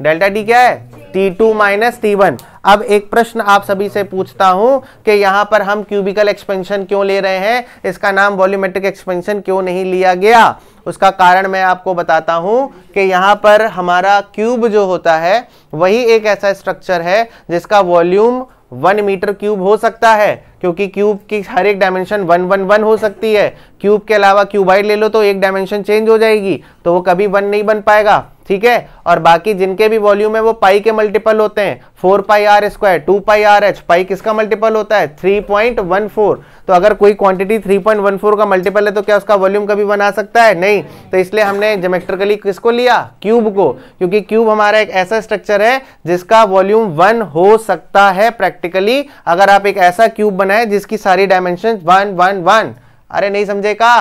डेल्टा टी क्या है T two minus T one अब एक प्रश्न आप सभी से पूछता हूं कि यहां पर हम क्यूबिकल एक्सपेंशन क्यों ले रहे हैं इसका नाम वॉल्यूमेट्रिक एक्सपेंशन क्यों नहीं लिया गया उसका कारण मैं आपको बताता हूं कि यहां पर हमारा क्यूब जो होता है वही एक ऐसा स्ट्रक्चर है जिसका वॉल्यूम वन मीटर क्यूब हो सकता है क्योंकि क्यूब की हर एक डायमेंशन वन वन वन हो सकती है क्यूब के अलावा क्यूबाइड ले लो तो एक डायमेंशन चेंज हो जाएगी तो वो कभी वन नहीं बन पाएगा ठीक है और बाकी जिनके भी वॉल्यूम है वो पाई के मल्टीपल होते हैं four pi r square two pi r h pi किसका मल्टीपल होता है थ्री पॉइंट वन फोर तो अगर कोई quantity three point one four का मल्टीपल है तो क्या उसका वॉल्यूम कभी बना सकता है नहीं तो इसलिए हमने जोमेट्रिकली किसको लिया क्यूब को क्योंकि क्यूब हमारा एक ऐसा स्ट्रक्चर है जिसका वॉल्यूम वन हो सकता है प्रैक्टिकली अगर आप एक ऐसा क्यूब बना कौन है जिसकी सारी डायमेंशन वन वन वन अरे नहीं समझे का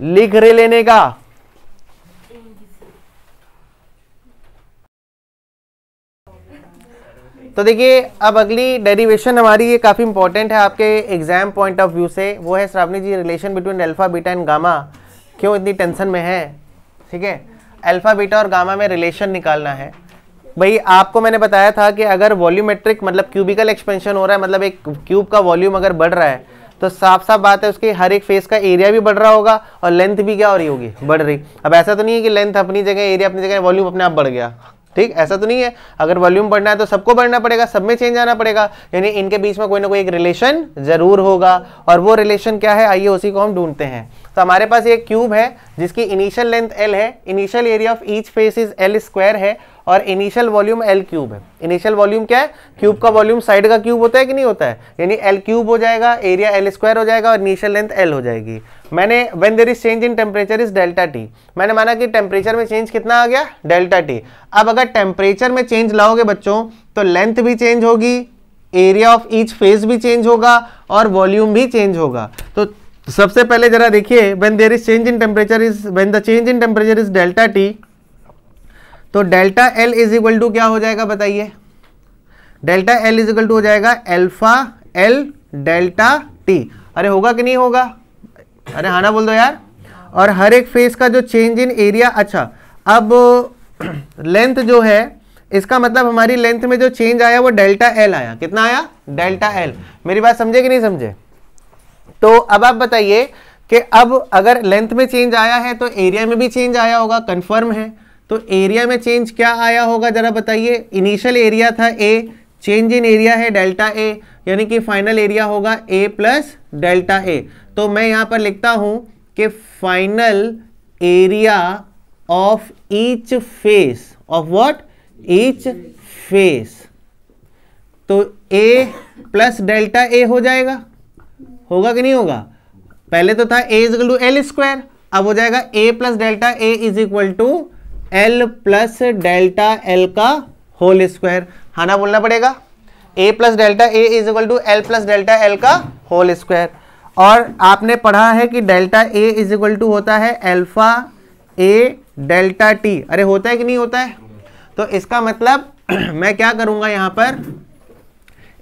लिख रे लेने का तो देखिए अब अगली डेरिवेशन हमारी ये काफ़ी इंपॉर्टेंट है आपके एग्जाम पॉइंट ऑफ व्यू से वो है Shravani ji relation between alpha beta and gamma क्यों इतनी टेंशन में है ठीक है अल्फा बीटा और गामा में रिलेशन निकालना है भाई आपको मैंने बताया था कि अगर वॉल्यूमेट्रिक मतलब क्यूबिकल एक्सपेंशन हो रहा है मतलब एक क्यूब का वॉल्यूम अगर बढ़ रहा है तो साफ साफ बात है उसके हर एक फेस का एरिया भी बढ़ रहा होगा और लेंथ भी क्या हो रही होगी बढ़ रही अब ऐसा तो नहीं है कि लेंथ अपनी जगह एरिया अपनी जगह वॉल्यूम अपने आप बढ़ गया ठीक ऐसा तो नहीं है अगर वॉल्यूम बढ़ना है तो सबको बढ़ना पड़ेगा सब में चेंज आना पड़ेगा यानी इनके बीच में कोई ना कोई एक रिलेशन जरूर होगा और वो रिलेशन क्या है आइए उसी को हम ढूंढते हैं तो हमारे पास एक क्यूब है जिसकी इनिशियल लेंथ एल है initial area of each face is L square है और इनिशियल वॉल्यूम एल क्यूब है इनिशियल वॉल्यूम क्या है क्यूब का वॉल्यूम साइड का क्यूब होता है कि नहीं होता है यानी एल क्यूब हो जाएगा एरिया एल स्क्वायर हो जाएगा और इनिशियल लेंथ एल हो जाएगी मैंने when there is change in temperature is delta T मैंने माना कि टेम्परेचर में चेंज कितना आ गया डेल्टा टी अब अगर टेम्परेचर में चेंज लाओगे बच्चों तो लेंथ भी चेंज होगी एरिया ऑफ ईच फेज भी चेंज होगा और वॉल्यूम भी चेंज होगा तो सबसे पहले जरा देखिए when there is change in temperature is when the change in temperature is delta T तो delta L is equal to क्या हो जाएगा बताइए delta L is equal to हो जाएगा एल्फा एल डेल्टा टी अरे होगा कि नहीं होगा अरे हाँ ना बोल दो यार और हर एक फेस का जो चेंज इन एरिया अच्छा अब लेंथ जो है इसका मतलब हमारी लेंथ में जो चेंज आया वो डेल्टा एल आया कितना आया डेल्टा एल मेरी बात समझे कि नहीं समझे तो अब आप बताइए कि अब अगर लेंथ में चेंज आया है तो एरिया में भी चेंज आया होगा कंफर्म है तो एरिया में चेंज क्या आया होगा ज़रा बताइए इनिशियल एरिया था ए चेंज इन एरिया है डेल्टा ए यानी कि फाइनल एरिया होगा ए प्लस डेल्टा ए तो मैं यहां पर लिखता हूं कि final area of each face of what each face तो ए प्लस डेल्टा ए हो जाएगा होगा कि नहीं होगा पहले तो था A is to L square अब हो जाएगा A plus delta A is equal to L plus delta L का होल स्क्वायर हाना बोलना पड़ेगा A plus delta A is equal to L plus delta L का होल स्क्वायर और आपने पढ़ा है कि delta A is equal to होता है एल्फा ए डेल्टा टी अरे होता है कि नहीं होता है तो इसका मतलब मैं क्या करूँगा यहाँ पर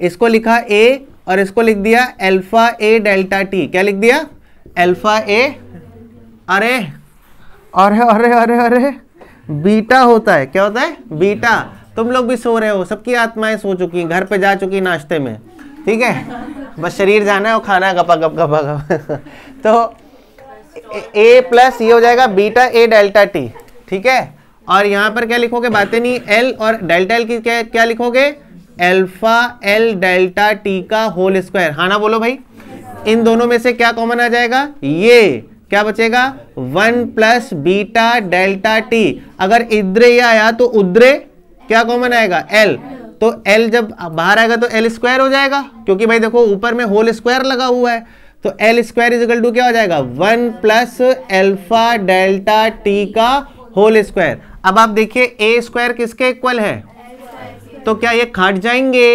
इसको लिखा ए और इसको लिख दिया एल्फा ए डेल्टा टी क्या लिख दिया एल्फा ए अरे अरे अरे अरे अरे बीटा होता है क्या होता है बीटा तुम लोग भी सो रहे हो सबकी आत्माएं सो चुकी घर पे जा चुकी नाश्ते में ठीक है बस शरीर जाना है और खाना गपा गप गपा गप तो ए प्लस ये हो जाएगा बीटा ए डेल्टा टी ठीक है और यहाँ पर क्या लिखोगे बातें नहीं एल और डेल्टा एल की क्या क्या लिखोगे एल्फा एल डेल्टा टी का होल स्क्वायर हाँ ना बोलो भाई इन दोनों में से क्या कॉमन आ जाएगा ये क्या बचेगा one plus beta delta T अगर इद्रे ये आया तो उद्रे क्या कॉमन आएगा एल तो एल जब बाहर आएगा तो एल स्क्वायर हो जाएगा क्योंकि भाई देखो ऊपर में होल स्क्वायर लगा हुआ है तो एल स्क्वायर इजकल टू क्या हो जाएगा one plus alpha delta T का होल स्क्वायर अब आप देखिए ए स्क्वायर किसके इक्वल है तो क्या ये खाट जाएंगे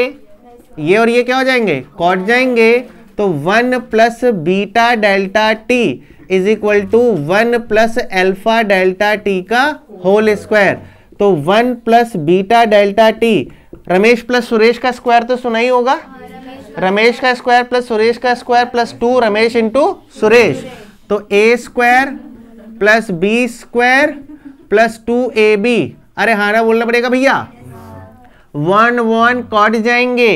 ये और ये क्या हो जाएंगे कॉट जाएंगे तो one plus beta delta T is equal to one plus alpha delta T का होल स्क्वायर तो one plus beta delta T Ramesh plus Suresh का स्क्वायर तो सुना ही होगा रमेश का स्क्वायर प्लस सुरेश का square plus two Ramesh into Suresh तो A square plus B square plus two A B अरे हाँ ना बोलना पड़ेगा भैया वन वन कट जाएंगे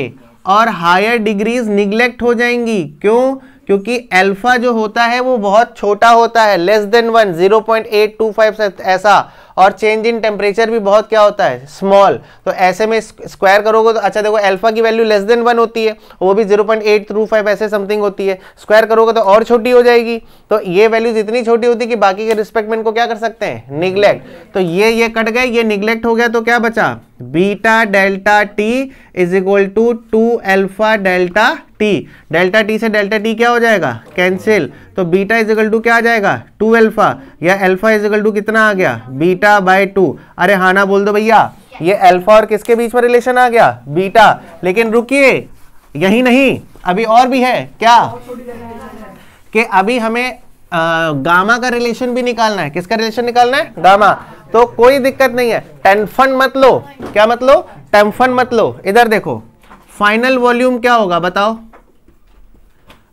और हायर डिग्रीज निग्लेक्ट हो जाएंगी क्यों क्योंकि अल्फा जो होता है वो बहुत छोटा होता है less than one zero point eight two five ऐसा और चेंज इन टेम्परेचर भी बहुत क्या होता है स्मॉल तो ऐसे में स्क्वायर करोगे तो अच्छा देखो अल्फा की वैल्यू लेस देन वन होती है वो भी zero point eight through five ऐसे समथिंग होती है स्क्वायर करोगे तो और छोटी हो जाएगी तो ये वैल्यूज इतनी छोटी होती है कि बाकी के रिस्पेक्ट में इनको क्या कर सकते हैं निगलेक्ट तो ये ये कट गए ये निगलेक्ट हो गया तो क्या बचा beta delta T is equal to two alpha delta T delta T से डेल्टा टी क्या हो जाएगा कैंसिल तो बीटा इजिकल टू क्या आ जाएगा टू एल्फा या एल्फा इजिकल टू कितना आ गया बीटा बाय टू अरे हाना बोल दो भैया ये एल्फा और किसके बीच में रिलेशन आ गया बीटा लेकिन रुकिए यही नहीं अभी और भी है क्या कि अभी हमें आ, गामा का रिलेशन भी निकालना है किसका रिलेशन निकालना है गामा तो कोई दिक्कत नहीं है टेंफन मत लो क्या मत लो टेंफन मत लो इधर देखो फाइनल वॉल्यूम क्या होगा बताओ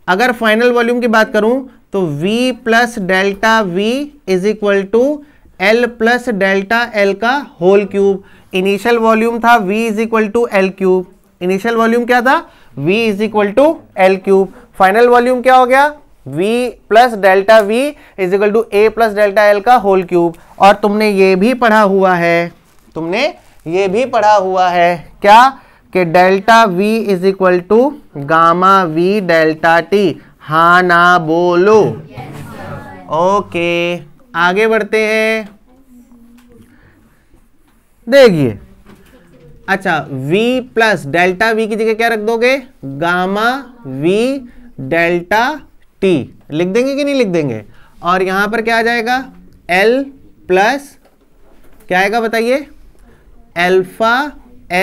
अगर फाइनल वॉल्यूम की बात करूं तो V plus delta V is equal to L plus delta L का होल क्यूब इनिशियल वॉल्यूम था V is equal to L cube initial volume क्या था V is equal to L cube final volume क्या हो गया V plus delta V is equal to A plus delta L का whole cube और तुमने ये भी पढ़ा हुआ है तुमने ये भी पढ़ा हुआ है क्या कि delta V is equal to gamma V delta T हा ना बोलो ओके आगे बढ़ते हैं देखिए अच्छा v प्लस डेल्टा v की जगह क्या रख दोगे गामा v डेल्टा t लिख देंगे कि नहीं लिख देंगे और यहां पर क्या आ जाएगा l प्लस क्या आएगा बताइए एल्फा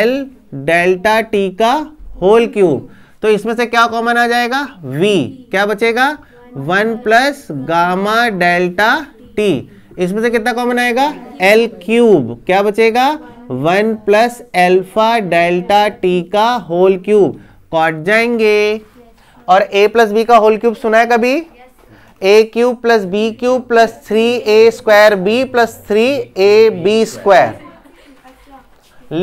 l डेल्टा टी का होल क्यूब तो इसमें से क्या कॉमन आ जाएगा v क्या बचेगा one plus gamma delta T इसमें से कितना कॉमन आएगा एल क्यूब क्या बचेगा one plus alpha delta T का होल क्यूब कॉट जाएंगे और ए प्लस बी का होल क्यूब सुना है कभी A cube plus B cube plus three A square B plus three A B square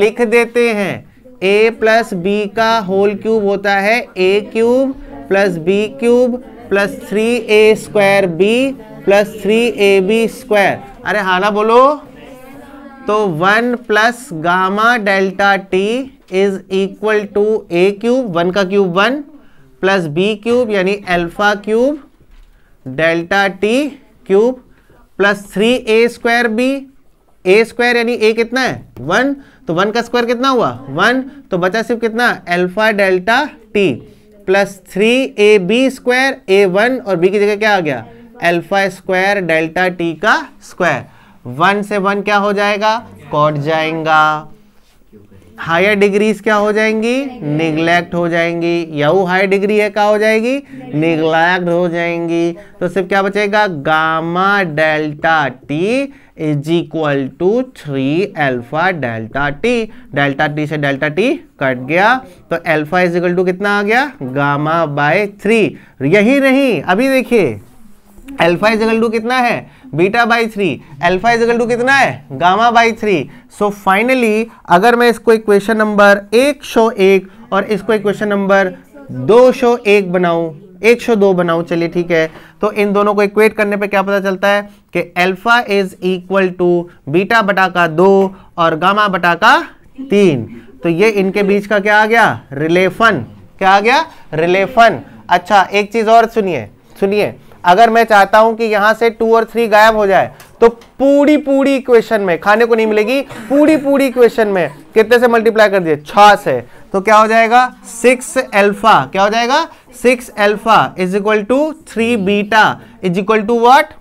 लिख देते हैं ए प्लस बी का होल क्यूब होता है A cube plus B cube plus three A square B plus three A B square अरे हाला बोलो तो one plus gamma delta T is equal to A cube one का cube one plus B cube यानी alpha cube delta T cube plus three A square B A square यानी A कितना है one तो वन का square कितना हुआ one तो बचा सिर्फ कितना alpha delta T plus three A B square A one और बी की जगह क्या आ गया एल्फा स्क्वायर डेल्टा टी का स्क्वायर वन से वन क्या हो जाएगा कॉट जाएगा हायर डिग्रीज क्या हो जाएंगी निग्लेक्ट हो जाएंगी यू हायर डिग्री है क्या हो जाएगी निग्लेक्ट हो जाएंगी तो सिर्फ क्या बचेगा gamma delta T is equal to three alpha delta T delta T से डेल्टा टी कट गया तो एल्फा इज इक्वल टू कितना आ गया गामा बाय थ्री यही नहीं अभी देखिए एल्फा इज इक्वल टू कितना है beta by three alpha is equal to कितना है gamma by three so finally अगर मैं इसको इक्वेशन नंबर एक सौ एक और इसको इक्वेशन नंबर दो सौ एक बनाऊ एक सौ दो बनाऊ चलिए ठीक है तो इन दोनों को इक्वेट करने पे क्या पता चलता है कि alpha is equal to beta बटा का दो और गामा बटा का तीन तो ये इनके बीच का क्या आ गया रिलेफन क्या आ गया रिलेफन अच्छा एक चीज़ और सुनिए सुनिए अगर मैं चाहता हूं कि यहां से टू और थ्री गायब हो जाए तो पूरी पूरी इक्वेशन में खाने को नहीं मिलेगी पूरी पूरी इक्वेशन में कितने से मल्टीप्लाई कर दिए छ से तो क्या हो जाएगा सिक्स एल्फा क्या हो जाएगा six alpha is equal to three beta is equal to what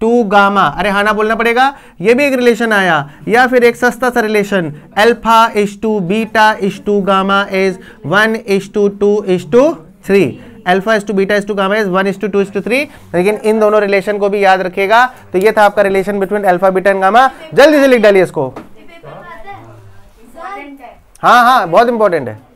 two gamma अरे हाना बोलना पड़ेगा ये भी एक रिलेशन आया या फिर एक सस्ता सा relation alpha is to beta is to gamma is one is to two is to three alpha is to beta is to gamma is one is to two is to three लेकिन इन दोनों relation को भी याद रखेगा तो ये था आपका relation between alpha beta and gamma जल्दी से लिख डालिए इसको हाँ हाँ बहुत इंपॉर्टेंट है